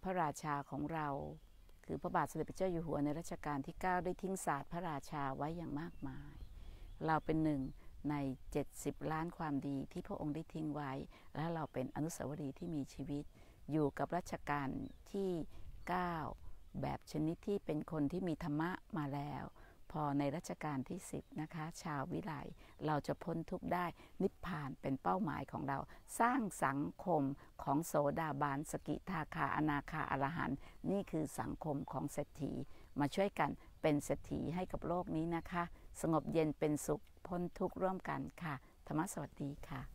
พระราชาของเราคือพระบาทสมเด็จพระเจ้าอยู่หัวในรัชกาลที่ 9 ได้ทิ้งศาสตร์พระราชาไว้อย่างมากมาย เราเป็นหนึ่งใน 70 ล้านความดีที่พระองค์ได้ทิ้งไว้ และเราเป็นอนุสาวรีย์ที่มีชีวิตอยู่กับรัชกาลที่ 9 แบบชนิดที่เป็นคนที่มีธรรมะมาแล้วพอในรัชกาลที่ 10นะคะชาววิไลเราจะพ้นทุกข์ได้นิพพานเป็นเป้าหมายของเรา สร้างสังคมของโสดาบันสกิทาคา อนาคาอรหัน นี่คือสังคมของเศรษฐี มาช่วยกันเป็นเศรษฐีให้กับโลกนี้นะคะ สงบเย็นเป็นสุขพ้นทุกข์ร่วมกันค่ะ ธรรมสวัสดีค่ะ